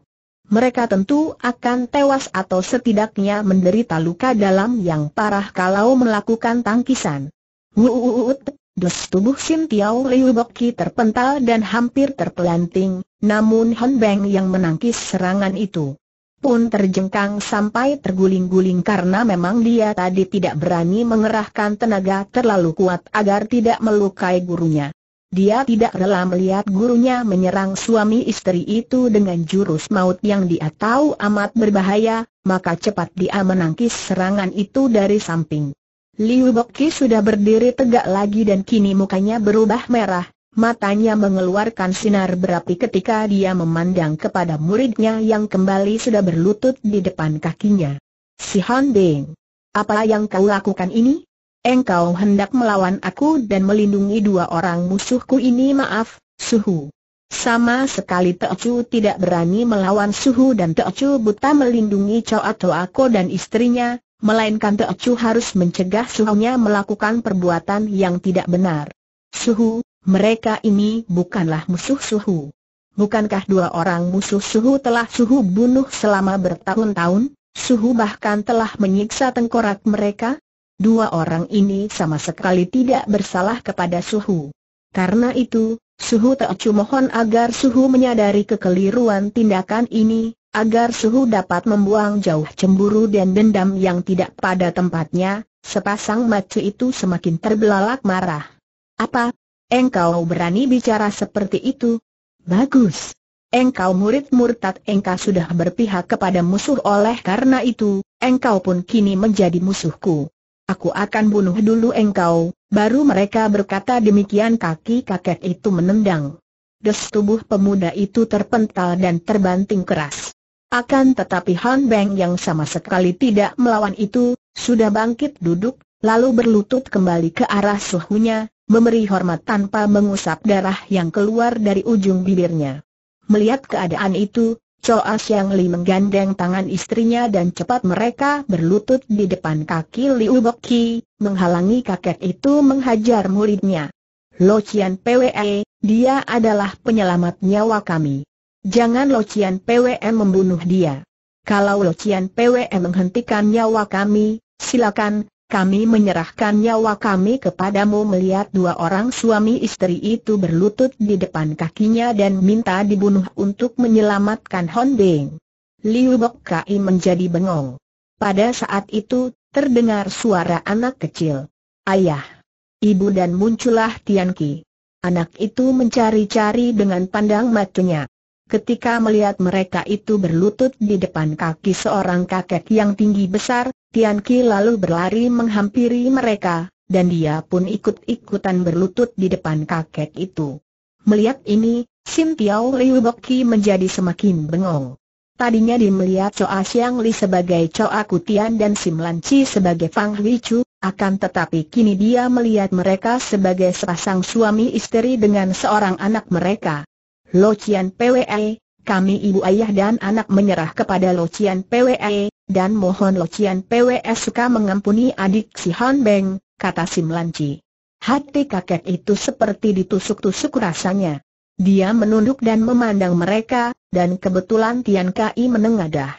Mereka tentu akan tewas atau setidaknya menderita luka dalam yang parah kalau melakukan tangkisan. Wuuut, dus tubuh Sim Tiao Liu Boki terpental dan hampir terpelanting, namun Hon Beng yang menangkis serangan itu pun terjengkang sampai terguling-guling karena memang dia tadi tidak berani mengerahkan tenaga terlalu kuat agar tidak melukai gurunya. Dia tidak rela melihat gurunya menyerang suami istri itu dengan jurus maut yang dia tahu amat berbahaya, maka cepat dia menangkis serangan itu dari samping. Liu Boki sudah berdiri tegak lagi dan kini mukanya berubah merah, Matanya mengeluarkan sinar berapi ketika dia memandang kepada muridnya yang kembali sudah berlutut di depan kakinya. Si Han Bing, apa yang kau lakukan ini? Engkau hendak melawan aku dan melindungi dua orang musuhku ini maaf, Suhu. Sama sekali Teocu tidak berani melawan Suhu dan Teocu buta melindungi Choa Toako dan istrinya, melainkan Teocu harus mencegah Suhunya melakukan perbuatan yang tidak benar. Suhu, mereka ini bukanlah musuh suhu. Bukankah dua orang musuh suhu telah suhu bunuh selama bertahun-tahun? Suhu bahkan telah menyiksa tengkorak mereka? Dua orang ini sama sekali tidak bersalah kepada suhu. Karena itu, suhu Teocu mohon agar suhu menyadari kekeliruan tindakan ini, agar suhu dapat membuang jauh cemburu dan dendam yang tidak pada tempatnya, sepasang macu itu semakin terbelalak marah. Apa, Engkau berani bicara seperti itu? Bagus. Engkau murid murtad engkau sudah berpihak kepada musuh oleh karena itu, engkau pun kini menjadi musuhku. Aku akan bunuh dulu engkau, baru mereka berkata demikian kaki kakek itu menendang. Des tubuh pemuda itu terpental dan terbanting keras. Akan tetapi Han Beng yang sama sekali tidak melawan itu, sudah bangkit duduk, lalu berlutut kembali ke arah suhunya, memberi hormat tanpa mengusap darah yang keluar dari ujung bibirnya. Melihat keadaan itu, Choa Siang Li menggandeng tangan istrinya dan cepat mereka berlutut di depan kaki Liu Boki, menghalangi kakek itu menghajar muridnya. Lo Cian PWE, dia adalah penyelamat nyawa kami. Jangan Lo Cian PWE membunuh dia. Kalau Lo Cian PWE menghentikan nyawa kami, silakan, kami menyerahkan nyawa kami kepadamu melihat dua orang suami istri itu berlutut di depan kakinya dan minta dibunuh untuk menyelamatkan Beng. Liu Bok Kai menjadi bengong. Pada saat itu, terdengar suara anak kecil. Ayah, ibu dan muncullah Tian Ki. Anak itu mencari-cari dengan pandang matanya. Ketika melihat mereka itu berlutut di depan kaki seorang kakek yang tinggi besar, Tian Ki lalu berlari menghampiri mereka, dan dia pun ikut-ikutan berlutut di depan kakek itu. Melihat ini, Sim Tiao Liu Boki menjadi semakin bengong. Tadinya dia melihat Choa Siang Li sebagai Choa Kutian dan Sim Lan Chi sebagai Fang Hui Chu, akan tetapi kini dia melihat mereka sebagai sepasang suami istri dengan seorang anak mereka. Lo Cian PWE, kami ibu ayah dan anak menyerah kepada Lo Cian PWE, dan mohon Lo Cian PWE suka mengampuni adik si Han Beng, kata Sim Lanci. Hati kakek itu seperti ditusuk-tusuk rasanya. Dia menunduk dan memandang mereka, dan kebetulan Tian Kai menengadah.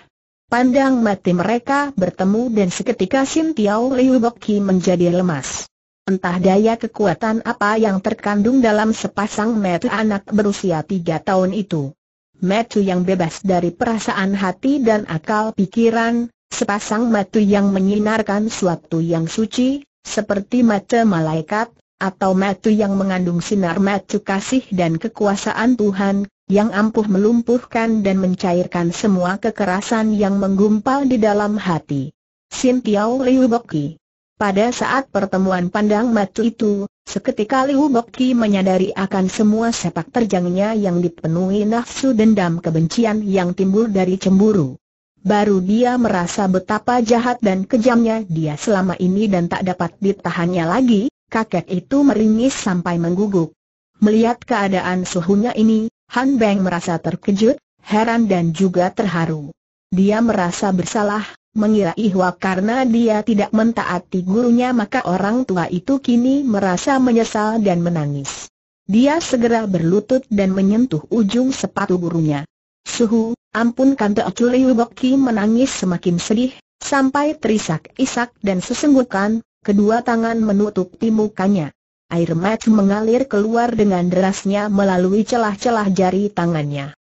Pandang mati mereka bertemu dan seketika Sim Tiao Liu Bok Ki menjadi lemas entah daya kekuatan apa yang terkandung dalam sepasang metu anak berusia tiga tahun itu. Metu yang bebas dari perasaan hati dan akal pikiran, sepasang metu yang menyinarkan suatu yang suci, seperti mata malaikat, atau metu yang mengandung sinar metu kasih dan kekuasaan Tuhan, yang ampuh melumpuhkan dan mencairkan semua kekerasan yang menggumpal di dalam hati. Sintiau Liu Boki pada saat pertemuan pandang matu itu, seketika Liu Bokki menyadari akan semua sepak terjangnya yang dipenuhi nafsu dendam kebencian yang timbul dari cemburu. Baru dia merasa betapa jahat dan kejamnya dia selama ini dan tak dapat ditahannya lagi, kakek itu meringis sampai mengguguk. Melihat keadaan suhunya ini, Han Beng merasa terkejut, heran dan juga terharu. Dia merasa bersalah, mengira Ihwa karena dia tidak mentaati gurunya maka orang tua itu kini merasa menyesal dan menangis. Dia segera berlutut dan menyentuh ujung sepatu gurunya. Suhu, ampunkan Teo Chuliu menangis semakin sedih, sampai terisak-isak dan sesenggukan, kedua tangan menutupi mukanya. Air mata mengalir keluar dengan derasnya melalui celah-celah jari tangannya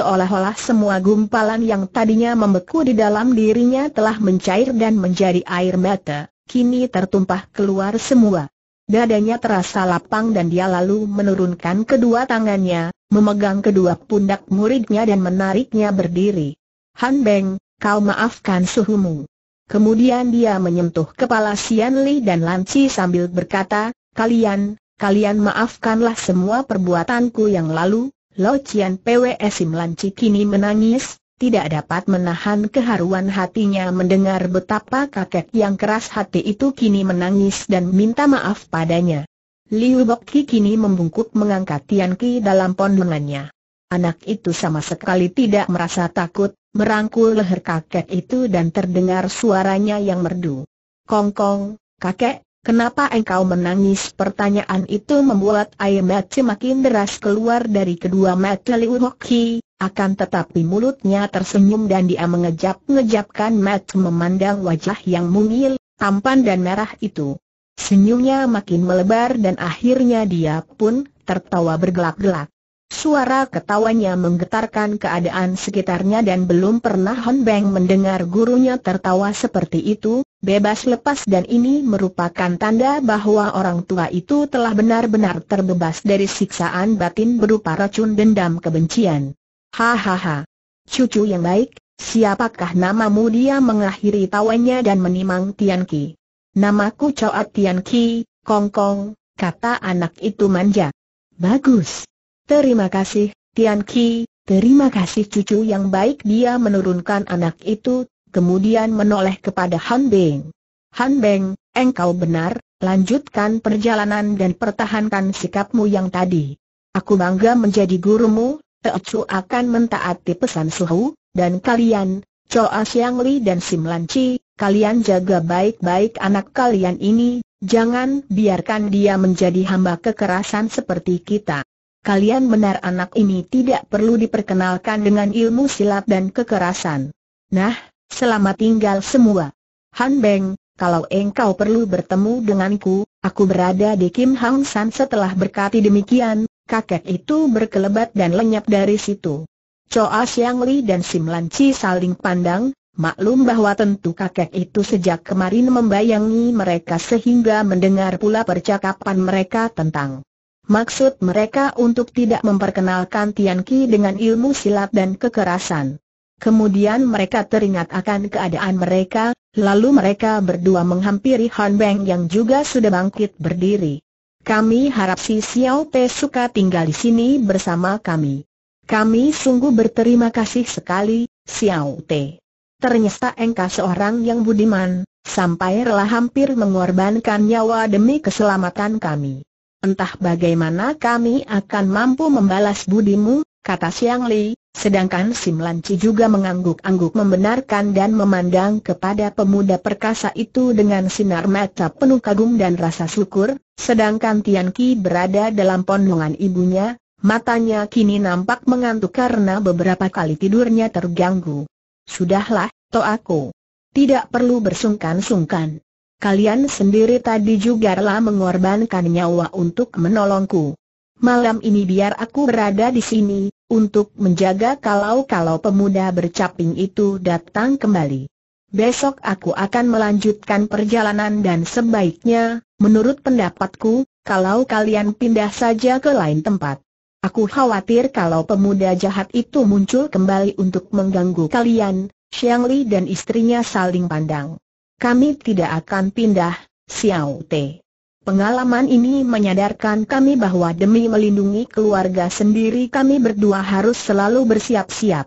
seolah-olah semua gumpalan yang tadinya membeku di dalam dirinya telah mencair dan menjadi air mata, kini tertumpah keluar semua. Dadanya terasa lapang dan dia lalu menurunkan kedua tangannya, memegang kedua pundak muridnya dan menariknya berdiri. Han Beng, kau maafkan suhumu. Kemudian dia menyentuh kepala Sian Li dan Lan Chi sambil berkata, kalian, kalian maafkanlah semua perbuatanku yang lalu, Lo Cian PWS Imlanci kini menangis, tidak dapat menahan keharuan hatinya mendengar betapa kakek yang keras hati itu kini menangis dan minta maaf padanya. Liu Bokki kini membungkuk mengangkat Tian Ki dalam pondongannya. Anak itu sama sekali tidak merasa takut, merangkul leher kakek itu dan terdengar suaranya yang merdu. Kongkong, kakek, Kenapa engkau menangis? Pertanyaan itu membuat air mata makin deras keluar dari kedua mata Liu Hoki, akan tetapi mulutnya tersenyum dan dia mengejap-ngejapkan mata memandang wajah yang mungil, tampan dan merah itu. Senyumnya makin melebar dan akhirnya dia pun tertawa bergelak-gelak. Suara ketawanya menggetarkan keadaan sekitarnya dan belum pernah Hon Beng mendengar gurunya tertawa seperti itu, bebas lepas dan ini merupakan tanda bahwa orang tua itu telah benar-benar terbebas dari siksaan batin berupa racun dendam kebencian. Hahaha. Cucu yang baik, siapakah namamu dia mengakhiri tawanya dan menimang Tianqi. Namaku Coat Tian Ki, kata anak itu manja. Bagus. Terima kasih, Tianqi, terima kasih cucu yang baik dia menurunkan anak itu kemudian menoleh kepada Han Beng. Han Beng, engkau benar, lanjutkan perjalanan dan pertahankan sikapmu yang tadi. Aku bangga menjadi gurumu, Chu akan mentaati pesan Suhu, dan kalian, Choa Siang Li dan Sim Lan Chi, kalian jaga baik-baik anak kalian ini, jangan biarkan dia menjadi hamba kekerasan seperti kita. Kalian benar anak ini tidak perlu diperkenalkan dengan ilmu silat dan kekerasan. Nah, Selamat tinggal semua. Han Beng, kalau engkau perlu bertemu denganku, aku berada di Kim Hang San setelah berkati demikian, kakek itu berkelebat dan lenyap dari situ. Choa Siang Li dan Sim Lan Chi saling pandang, maklum bahwa tentu kakek itu sejak kemarin membayangi mereka sehingga mendengar pula percakapan mereka tentang maksud mereka untuk tidak memperkenalkan Tian Ki dengan ilmu silat dan kekerasan. Kemudian mereka teringat akan keadaan mereka, lalu mereka berdua menghampiri Han Beng yang juga sudah bangkit berdiri. Kami harap si Xiao Pei suka tinggal di sini bersama kami. Kami sungguh berterima kasih sekali, Xiao Te. Ternyata engkau seorang yang budiman, sampai rela hampir mengorbankan nyawa demi keselamatan kami. Entah bagaimana kami akan mampu membalas budimu, kata Xiang Li, Sedangkan Sim Simlanci juga mengangguk-angguk membenarkan dan memandang kepada pemuda perkasa itu dengan sinar mata penuh kagum dan rasa syukur, sedangkan Tian Ki berada dalam pondongan ibunya, matanya kini nampak mengantuk karena beberapa kali tidurnya terganggu. Sudahlah, aku Tidak perlu bersungkan-sungkan. Kalian sendiri tadi juga rela mengorbankan nyawa untuk menolongku malam ini biar aku berada di sini, untuk menjaga kalau-kalau pemuda bercaping itu datang kembali. Besok aku akan melanjutkan perjalanan dan sebaiknya, menurut pendapatku, kalau kalian pindah saja ke lain tempat. Aku khawatir kalau pemuda jahat itu muncul kembali untuk mengganggu kalian, Xiang Li dan istrinya saling pandang. Kami tidak akan pindah, Xiao Te. Pengalaman ini menyadarkan kami bahwa demi melindungi keluarga sendiri kami berdua harus selalu bersiap-siap.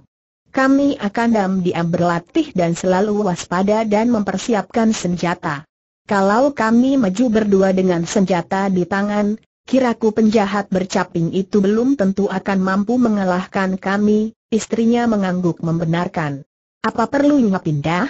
Kami akan diam-diam berlatih dan selalu waspada dan mempersiapkan senjata. Kalau kami maju berdua dengan senjata di tangan, kiraku penjahat bercaping itu belum tentu akan mampu mengalahkan kami, istrinya mengangguk membenarkan. Apa perlunya pindah?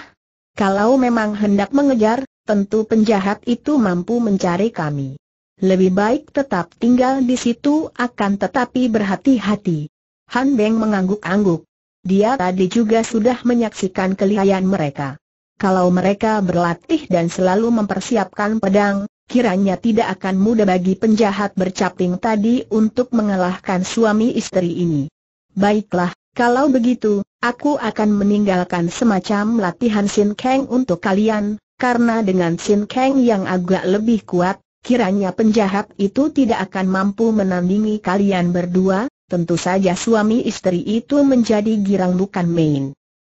Kalau memang hendak mengejar, tentu penjahat itu mampu mencari kami. Lebih baik tetap tinggal di situ akan tetapi berhati-hati. Han Beng mengangguk-angguk. Dia tadi juga sudah menyaksikan kelihayan mereka. Kalau mereka berlatih dan selalu mempersiapkan pedang, kiranya tidak akan mudah bagi penjahat bercaping tadi untuk mengalahkan suami istri ini. Baiklah, kalau begitu, aku akan meninggalkan semacam latihan Sin Kang untuk kalian, karena dengan Sin Kang yang agak lebih kuat, kiranya penjahat itu tidak akan mampu menandingi kalian berdua, tentu saja suami istri itu menjadi girang bukan main.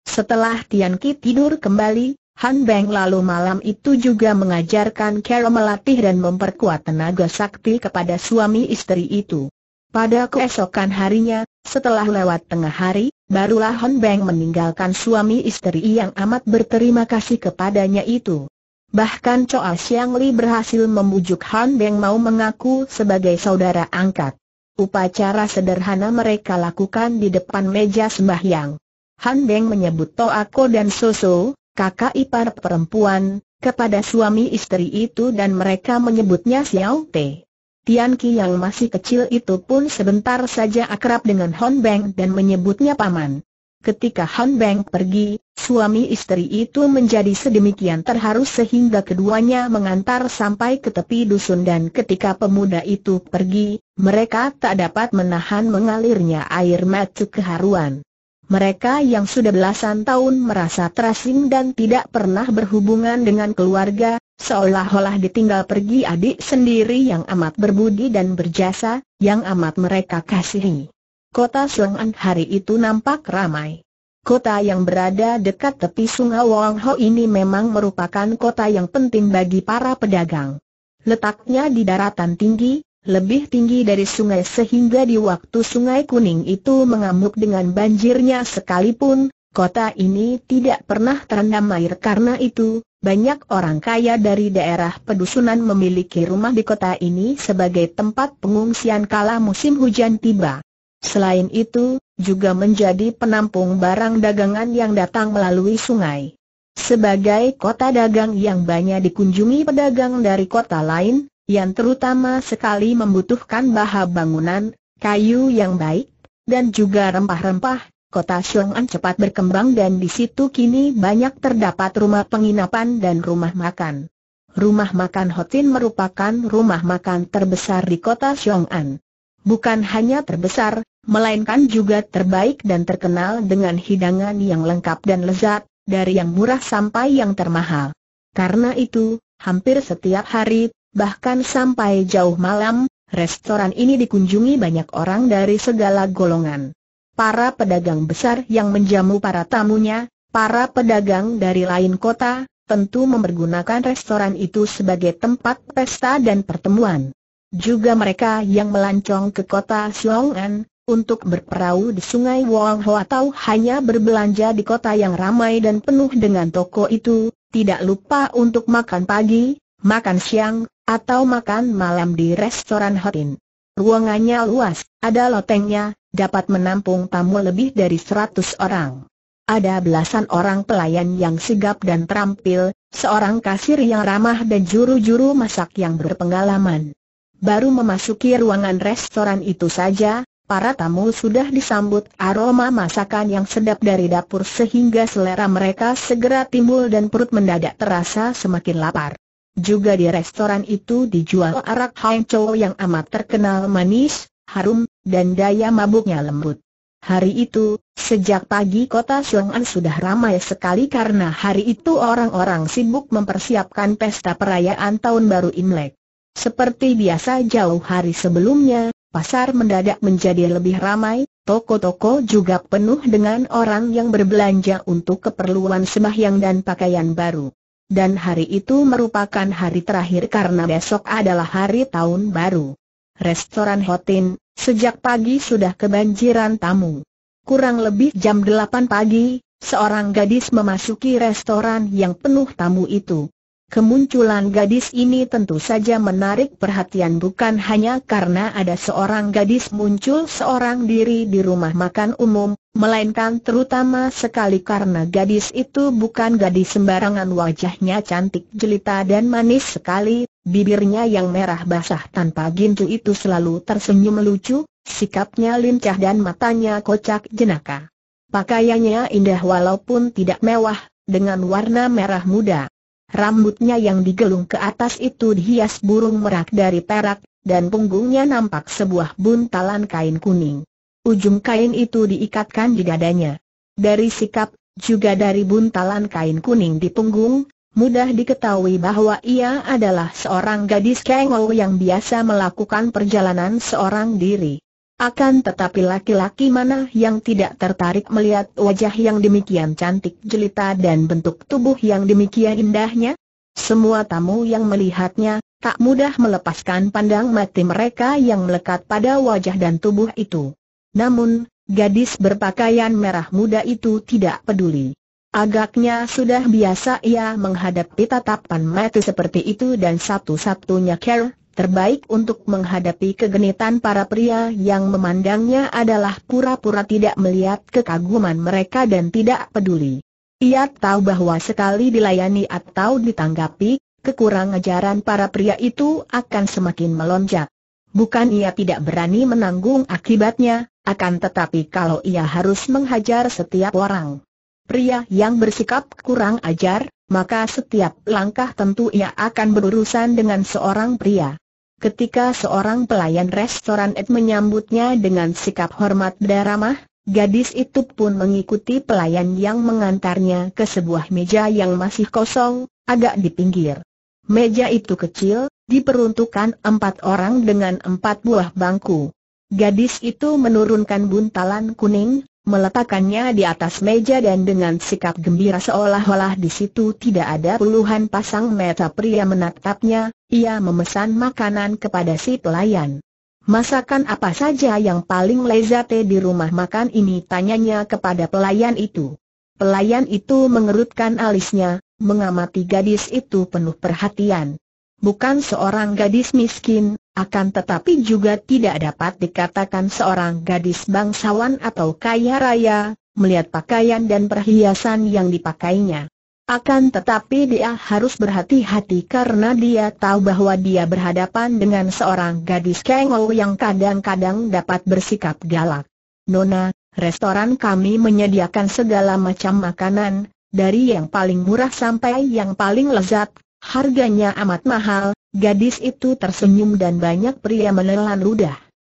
Setelah Tian Ki tidur kembali, Han Beng lalu malam itu juga mengajarkan Carol melatih dan memperkuat tenaga sakti kepada suami istri itu. Pada keesokan harinya, setelah lewat tengah hari, barulah Hon Beng meninggalkan suami istri yang amat berterima kasih kepadanya itu. Bahkan Choa Siang Li berhasil membujuk Hon Beng mau mengaku sebagai saudara angkat. Upacara sederhana mereka lakukan di depan meja sembahyang. Han Beng menyebut Toako dan Soso, kakak ipar perempuan, kepada suami istri itu dan mereka menyebutnya Xiao Te. Tian Ki yang masih kecil itu pun sebentar saja akrab dengan Hon Beng dan menyebutnya paman. Ketika Hon Beng pergi, suami istri itu menjadi sedemikian terharu sehingga keduanya mengantar sampai ke tepi dusun dan ketika pemuda itu pergi, mereka tak dapat menahan mengalirnya air mata keharuan mereka yang sudah belasan tahun merasa terasing dan tidak pernah berhubungan dengan keluarga, seolah-olah ditinggal pergi adik sendiri yang amat berbudi dan berjasa, yang amat mereka kasihi. Kota Suangan hari itu nampak ramai. Kota yang berada dekat tepi sungai Wong ini memang merupakan kota yang penting bagi para pedagang. Letaknya di daratan tinggi, lebih tinggi dari sungai sehingga di waktu sungai kuning itu mengamuk dengan banjirnya sekalipun, kota ini tidak pernah terendam air karena itu, banyak orang kaya dari daerah pedusunan memiliki rumah di kota ini sebagai tempat pengungsian kala musim hujan tiba. Selain itu, juga menjadi penampung barang dagangan yang datang melalui sungai. Sebagai kota dagang yang banyak dikunjungi pedagang dari kota lain, yang terutama sekali membutuhkan bahan bangunan, kayu yang baik, dan juga rempah-rempah, kota Xiong'an cepat berkembang dan di situ kini banyak terdapat rumah penginapan dan rumah makan. Rumah makan Hotin merupakan rumah makan terbesar di kota Xiong'an. Bukan hanya terbesar, melainkan juga terbaik dan terkenal dengan hidangan yang lengkap dan lezat, dari yang murah sampai yang termahal. Karena itu, hampir setiap hari bahkan sampai jauh malam, restoran ini dikunjungi banyak orang dari segala golongan. Para pedagang besar yang menjamu para tamunya, para pedagang dari lain kota, tentu mempergunakan restoran itu sebagai tempat pesta dan pertemuan. Juga mereka yang melancong ke kota Xiong'an, untuk berperahu di sungai Wang Ho atau hanya berbelanja di kota yang ramai dan penuh dengan toko itu, tidak lupa untuk makan pagi, makan siang, atau makan malam di restoran Hotin. Ruangannya luas, ada lotengnya, dapat menampung tamu lebih dari seratus orang. Ada belasan orang pelayan yang sigap dan terampil, seorang kasir yang ramah dan juru-juru masak yang berpengalaman. Baru memasuki ruangan restoran itu saja, para tamu sudah disambut aroma masakan yang sedap dari dapur sehingga selera mereka segera timbul dan perut mendadak terasa semakin lapar. Juga di restoran itu dijual arak Hangzhou yang amat terkenal manis, harum, dan daya mabuknya lembut. Hari itu, sejak pagi kota Xiong'an sudah ramai sekali karena hari itu orang-orang sibuk mempersiapkan pesta perayaan tahun baru Imlek. Seperti biasa jauh hari sebelumnya, pasar mendadak menjadi lebih ramai, toko-toko juga penuh dengan orang yang berbelanja untuk keperluan sembahyang dan pakaian baru dan hari itu merupakan hari terakhir karena besok adalah hari tahun baru. Restoran Hotin, sejak pagi sudah kebanjiran tamu. Kurang lebih jam 8 pagi, seorang gadis memasuki restoran yang penuh tamu itu. Kemunculan gadis ini tentu saja menarik perhatian bukan hanya karena ada seorang gadis muncul seorang diri di rumah makan umum, melainkan terutama sekali karena gadis itu bukan gadis sembarangan wajahnya cantik jelita dan manis sekali, bibirnya yang merah basah tanpa gintu itu selalu tersenyum lucu, sikapnya lincah dan matanya kocak jenaka. Pakaiannya indah walaupun tidak mewah, dengan warna merah muda. Rambutnya yang digelung ke atas itu dihias burung merak dari perak, dan punggungnya nampak sebuah buntalan kain kuning. Ujung kain itu diikatkan di dadanya. Dari sikap, juga dari buntalan kain kuning di punggung, mudah diketahui bahwa ia adalah seorang gadis kengol yang biasa melakukan perjalanan seorang diri. Akan tetapi laki-laki mana yang tidak tertarik melihat wajah yang demikian cantik jelita dan bentuk tubuh yang demikian indahnya? Semua tamu yang melihatnya, tak mudah melepaskan pandang mati mereka yang melekat pada wajah dan tubuh itu. Namun, gadis berpakaian merah muda itu tidak peduli. Agaknya sudah biasa ia menghadapi tatapan mati seperti itu dan satu-satunya care terbaik untuk menghadapi kegenitan para pria yang memandangnya adalah pura-pura tidak melihat kekaguman mereka dan tidak peduli. Ia tahu bahwa sekali dilayani atau ditanggapi, kekurang ajaran para pria itu akan semakin melonjak. Bukan ia tidak berani menanggung akibatnya, akan tetapi kalau ia harus menghajar setiap orang. Pria yang bersikap kurang ajar, maka setiap langkah tentu ia akan berurusan dengan seorang pria ketika seorang pelayan restoran Ed menyambutnya dengan sikap hormat dan ramah, gadis itu pun mengikuti pelayan yang mengantarnya ke sebuah meja yang masih kosong, agak di pinggir. Meja itu kecil, diperuntukkan empat orang dengan empat buah bangku. Gadis itu menurunkan buntalan kuning, meletakkannya di atas meja dan dengan sikap gembira seolah-olah di situ tidak ada puluhan pasang mata pria menatapnya, ia memesan makanan kepada si pelayan. Masakan apa saja yang paling lezat di rumah makan ini tanyanya kepada pelayan itu. Pelayan itu mengerutkan alisnya, mengamati gadis itu penuh perhatian bukan seorang gadis miskin, akan tetapi juga tidak dapat dikatakan seorang gadis bangsawan atau kaya raya, melihat pakaian dan perhiasan yang dipakainya. Akan tetapi dia harus berhati-hati karena dia tahu bahwa dia berhadapan dengan seorang gadis kengol yang kadang-kadang dapat bersikap galak. Nona, restoran kami menyediakan segala macam makanan, dari yang paling murah sampai yang paling lezat, Harganya amat mahal, gadis itu tersenyum dan banyak pria menelan ludah.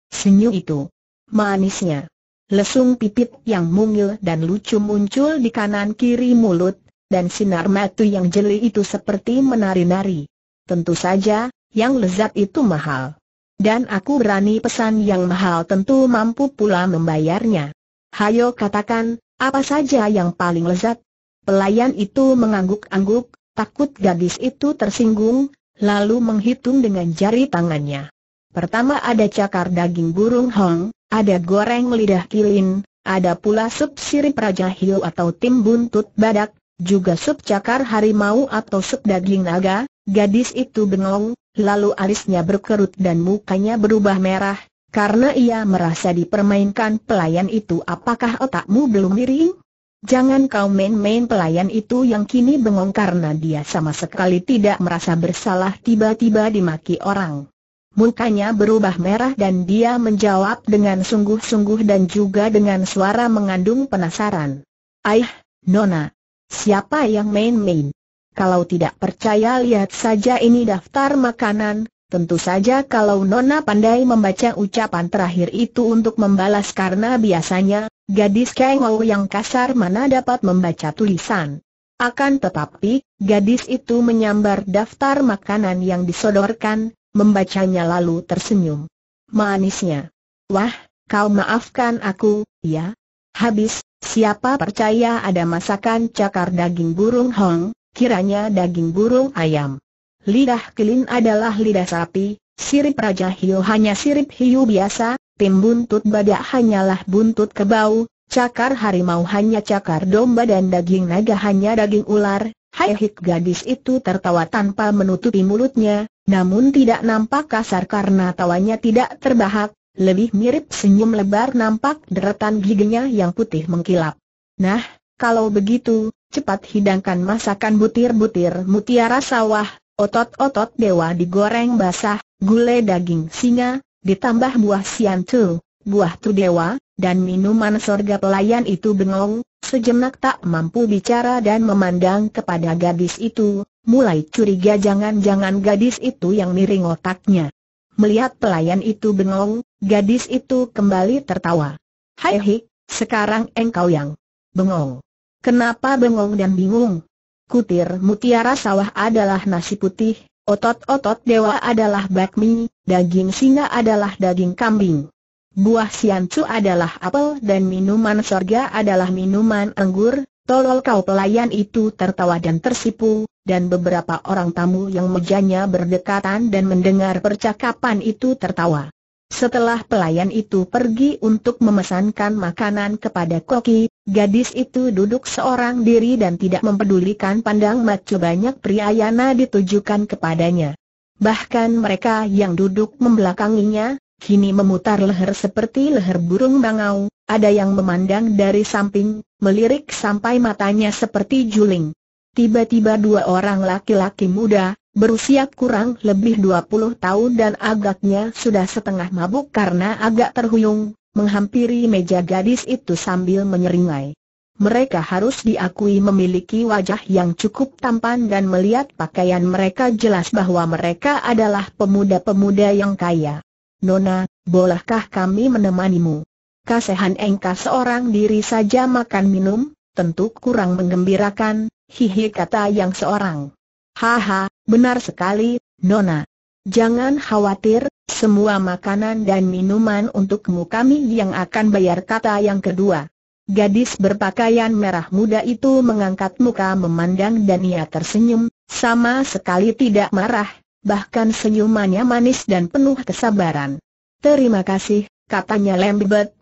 Senyum itu. Manisnya. Lesung pipit yang mungil dan lucu muncul di kanan kiri mulut, dan sinar mata yang jeli itu seperti menari-nari. Tentu saja, yang lezat itu mahal. Dan aku berani pesan yang mahal tentu mampu pula membayarnya. Hayo katakan, apa saja yang paling lezat? Pelayan itu mengangguk-angguk, Takut gadis itu tersinggung, lalu menghitung dengan jari tangannya. Pertama ada cakar daging burung hong, ada goreng lidah kilin, ada pula sup sirip raja hiu atau tim buntut badak, juga sup cakar harimau atau sup daging naga, gadis itu bengong, lalu alisnya berkerut dan mukanya berubah merah, karena ia merasa dipermainkan pelayan itu apakah otakmu belum miring? Jangan kau main-main pelayan itu yang kini bengong karena dia sama sekali tidak merasa bersalah tiba-tiba dimaki orang. Mukanya berubah merah dan dia menjawab dengan sungguh-sungguh dan juga dengan suara mengandung penasaran. Aih, Nona, siapa yang main-main? Kalau tidak percaya lihat saja ini daftar makanan, Tentu saja kalau Nona pandai membaca ucapan terakhir itu untuk membalas karena biasanya, Gadis Kengou yang kasar mana dapat membaca tulisan. Akan tetapi, gadis itu menyambar daftar makanan yang disodorkan, membacanya lalu tersenyum. Manisnya. Wah, kau maafkan aku, ya? Habis, siapa percaya ada masakan cakar daging burung hong, kiranya daging burung ayam. Lidah kelin adalah lidah sapi, sirip Raja Hiu hanya sirip hiu biasa, Tim buntut badak hanyalah buntut kebau, cakar harimau hanya cakar domba dan daging naga hanya daging ular. Hai hik gadis itu tertawa tanpa menutupi mulutnya, namun tidak nampak kasar karena tawanya tidak terbahak, lebih mirip senyum lebar nampak deretan giginya yang putih mengkilap. Nah, kalau begitu, cepat hidangkan masakan butir-butir mutiara sawah, otot-otot dewa digoreng basah, gulai daging singa, ditambah buah siantu, buah tudewa, dan minuman sorga pelayan itu bengong, sejenak tak mampu bicara dan memandang kepada gadis itu, mulai curiga jangan-jangan gadis itu yang miring otaknya. Melihat pelayan itu bengong, gadis itu kembali tertawa. Hai hei, sekarang engkau yang bengong. Kenapa bengong dan bingung? Kutir mutiara sawah adalah nasi putih, Otot-otot dewa adalah bakmi, daging singa adalah daging kambing. Buah siancu adalah apel dan minuman sorga adalah minuman anggur, tolol kau pelayan itu tertawa dan tersipu, dan beberapa orang tamu yang mejanya berdekatan dan mendengar percakapan itu tertawa. Setelah pelayan itu pergi untuk memesankan makanan kepada koki, Gadis itu duduk seorang diri dan tidak mempedulikan pandang mata banyak pria Yana ditujukan kepadanya. Bahkan mereka yang duduk membelakanginya, kini memutar leher seperti leher burung bangau, ada yang memandang dari samping, melirik sampai matanya seperti juling. Tiba-tiba dua orang laki-laki muda, berusia kurang lebih 20 tahun dan agaknya sudah setengah mabuk karena agak terhuyung, menghampiri meja gadis itu sambil menyeringai. Mereka harus diakui memiliki wajah yang cukup tampan dan melihat pakaian mereka jelas bahwa mereka adalah pemuda-pemuda yang kaya. Nona, bolehkah kami menemanimu? Kasihan engkau seorang diri saja makan minum, tentu kurang mengembirakan. hihi kata yang seorang. Haha, benar sekali, Nona. Jangan khawatir, semua makanan dan minuman untukmu kami yang akan bayar kata yang kedua. Gadis berpakaian merah muda itu mengangkat muka memandang dan ia tersenyum, sama sekali tidak marah, bahkan senyumannya manis dan penuh kesabaran. Terima kasih, katanya Lambert.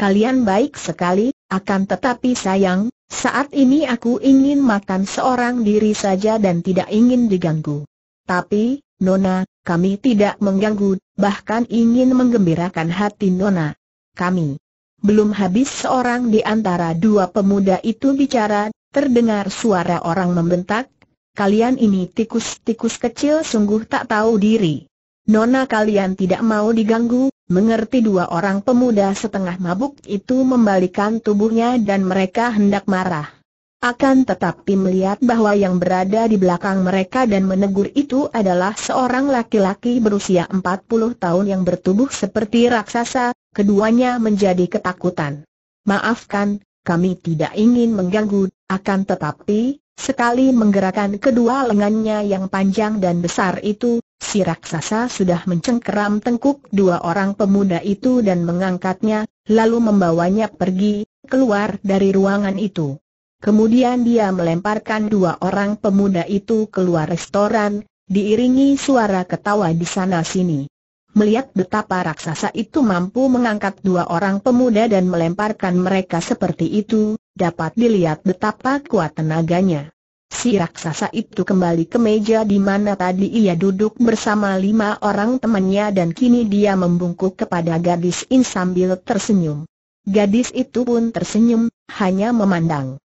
Kalian baik sekali, akan tetapi sayang, saat ini aku ingin makan seorang diri saja dan tidak ingin diganggu. Tapi, Nona, kami tidak mengganggu, bahkan ingin menggembirakan hati Nona. Kami. Belum habis seorang di antara dua pemuda itu bicara, terdengar suara orang membentak, kalian ini tikus-tikus kecil sungguh tak tahu diri. Nona kalian tidak mau diganggu, mengerti dua orang pemuda setengah mabuk itu membalikan tubuhnya dan mereka hendak marah. Akan tetapi melihat bahwa yang berada di belakang mereka dan menegur itu adalah seorang laki-laki berusia 40 tahun yang bertubuh seperti raksasa, keduanya menjadi ketakutan. Maafkan, kami tidak ingin mengganggu, akan tetapi, sekali menggerakkan kedua lengannya yang panjang dan besar itu, si raksasa sudah mencengkeram tengkuk dua orang pemuda itu dan mengangkatnya, lalu membawanya pergi, keluar dari ruangan itu. Kemudian dia melemparkan dua orang pemuda itu keluar restoran, diiringi suara ketawa di sana-sini. Melihat betapa raksasa itu mampu mengangkat dua orang pemuda dan melemparkan mereka seperti itu, dapat dilihat betapa kuat tenaganya. Si raksasa itu kembali ke meja di mana tadi ia duduk bersama lima orang temannya dan kini dia membungkuk kepada gadis ini sambil tersenyum. Gadis itu pun tersenyum, hanya memandang.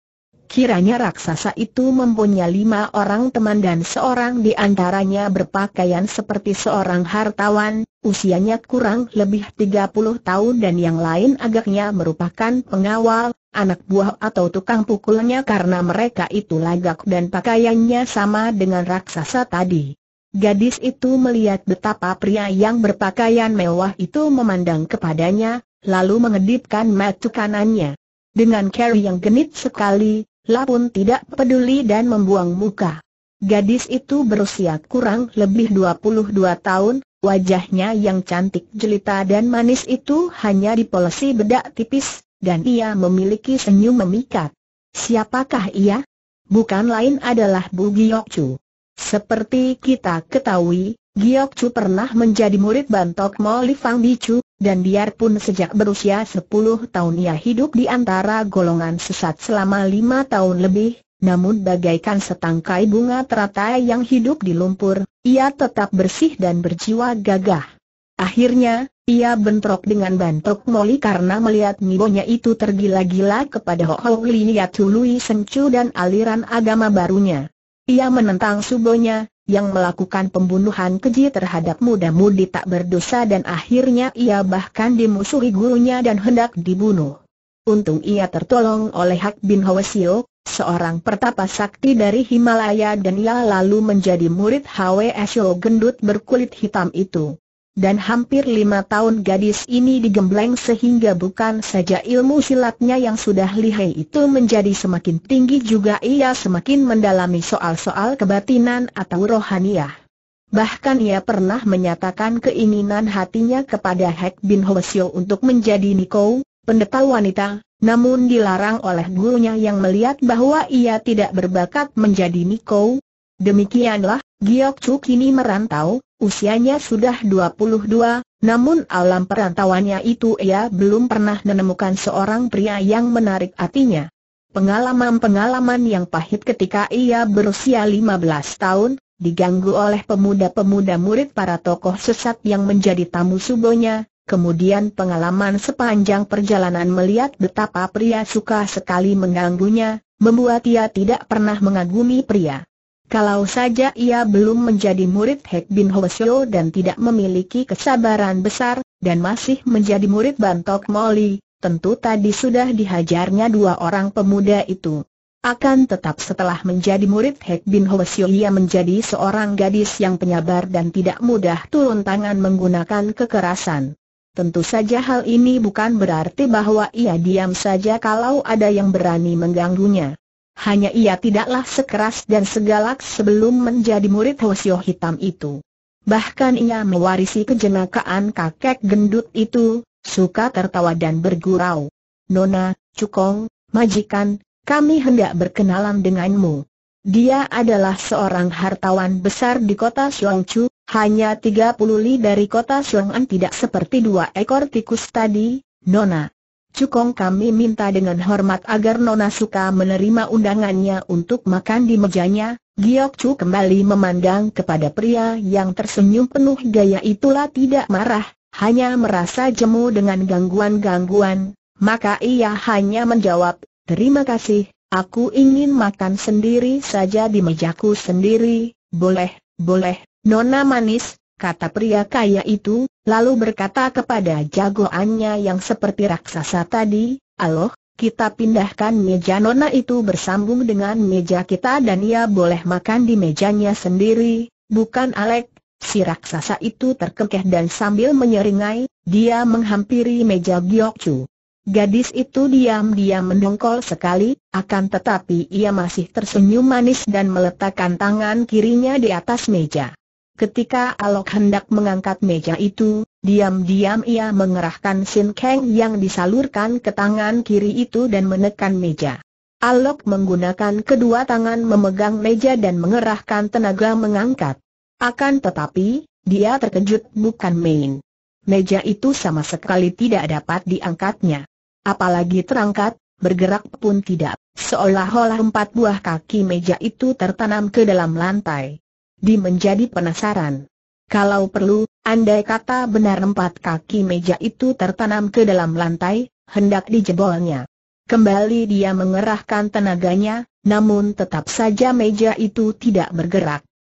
Kiranya raksasa itu mempunyai lima orang teman dan seorang di antaranya berpakaian seperti seorang hartawan, usianya kurang lebih 30 tahun dan yang lain agaknya merupakan pengawal, anak buah atau tukang pukulnya karena mereka itu lagak dan pakaiannya sama dengan raksasa tadi. Gadis itu melihat betapa pria yang berpakaian mewah itu memandang kepadanya, lalu mengedipkan mata kanannya. Dengan cara yang genit sekali, La pun tidak peduli dan membuang muka. Gadis itu berusia kurang lebih 22 tahun, wajahnya yang cantik jelita dan manis itu hanya dipolesi bedak tipis, dan ia memiliki senyum memikat. Siapakah ia? Bukan lain adalah Bu Giok Chu. Seperti kita ketahui, Giok Chu pernah menjadi murid bantok Mo Li Fang Bicu, dan biarpun sejak berusia 10 tahun ia hidup di antara golongan sesat selama 5 tahun lebih, namun bagaikan setangkai bunga teratai yang hidup di lumpur, ia tetap bersih dan berjiwa gagah. Akhirnya, ia bentrok dengan bantok Moli karena melihat Nibonya itu tergila-gila kepada Ho Liat Lui Sencu dan aliran agama barunya. Ia menentang subonya, yang melakukan pembunuhan keji terhadap muda-mudi tak berdosa dan akhirnya ia bahkan dimusuhi gurunya dan hendak dibunuh. Untung ia tertolong oleh Hak bin Hwasio, seorang pertapa sakti dari Himalaya dan ia lalu menjadi murid Hwasio gendut berkulit hitam itu. Dan hampir lima tahun gadis ini digembleng sehingga bukan saja ilmu silatnya yang sudah lihai itu menjadi semakin tinggi juga ia semakin mendalami soal-soal kebatinan atau rohaniah. Bahkan ia pernah menyatakan keinginan hatinya kepada Hek Bin Hwasyo untuk menjadi Niko, pendeta wanita, namun dilarang oleh gurunya yang melihat bahwa ia tidak berbakat menjadi Niko. Demikianlah, Giok Chu kini merantau, Usianya sudah 22, namun alam perantauannya itu ia belum pernah menemukan seorang pria yang menarik hatinya. Pengalaman-pengalaman yang pahit ketika ia berusia 15 tahun, diganggu oleh pemuda-pemuda murid para tokoh sesat yang menjadi tamu subonya, kemudian pengalaman sepanjang perjalanan melihat betapa pria suka sekali mengganggunya, membuat ia tidak pernah mengagumi pria. Kalau saja ia belum menjadi murid Hek Bin Hoesio dan tidak memiliki kesabaran besar, dan masih menjadi murid Bantok Moli, tentu tadi sudah dihajarnya dua orang pemuda itu. Akan tetap setelah menjadi murid Hek Bin Hoesio ia menjadi seorang gadis yang penyabar dan tidak mudah turun tangan menggunakan kekerasan. Tentu saja hal ini bukan berarti bahwa ia diam saja kalau ada yang berani mengganggunya hanya ia tidaklah sekeras dan segalak sebelum menjadi murid Hosio Hitam itu. Bahkan ia mewarisi kejenakaan kakek gendut itu, suka tertawa dan bergurau. Nona, Cukong, majikan, kami hendak berkenalan denganmu. Dia adalah seorang hartawan besar di kota Xiongchu, hanya 30 li dari kota Xiong'an tidak seperti dua ekor tikus tadi, Nona. Cukong kami minta dengan hormat agar Nona Suka menerima undangannya untuk makan di mejanya, Giok Chu kembali memandang kepada pria yang tersenyum penuh gaya itulah tidak marah, hanya merasa jemu dengan gangguan-gangguan, maka ia hanya menjawab, terima kasih, aku ingin makan sendiri saja di mejaku sendiri, boleh, boleh, Nona manis, kata pria kaya itu, lalu berkata kepada jagoannya yang seperti raksasa tadi, Aloh, kita pindahkan meja nona itu bersambung dengan meja kita dan ia boleh makan di mejanya sendiri, bukan Alek. Si raksasa itu terkekeh dan sambil menyeringai, dia menghampiri meja Giokcu. Gadis itu diam-diam mendongkol sekali, akan tetapi ia masih tersenyum manis dan meletakkan tangan kirinya di atas meja. Ketika Alok hendak mengangkat meja itu, diam-diam ia mengerahkan sin keng yang disalurkan ke tangan kiri itu dan menekan meja. Alok menggunakan kedua tangan memegang meja dan mengerahkan tenaga mengangkat. Akan tetapi, dia terkejut bukan main. Meja itu sama sekali tidak dapat diangkatnya. Apalagi terangkat, bergerak pun tidak, seolah-olah empat buah kaki meja itu tertanam ke dalam lantai. Di menjadi penasaran. Kalau perlu, andai kata benar empat kaki meja itu tertanam ke dalam lantai, hendak dijebolnya. Kembali dia mengerahkan tenaganya, namun tetap saja meja itu tidak bergerak.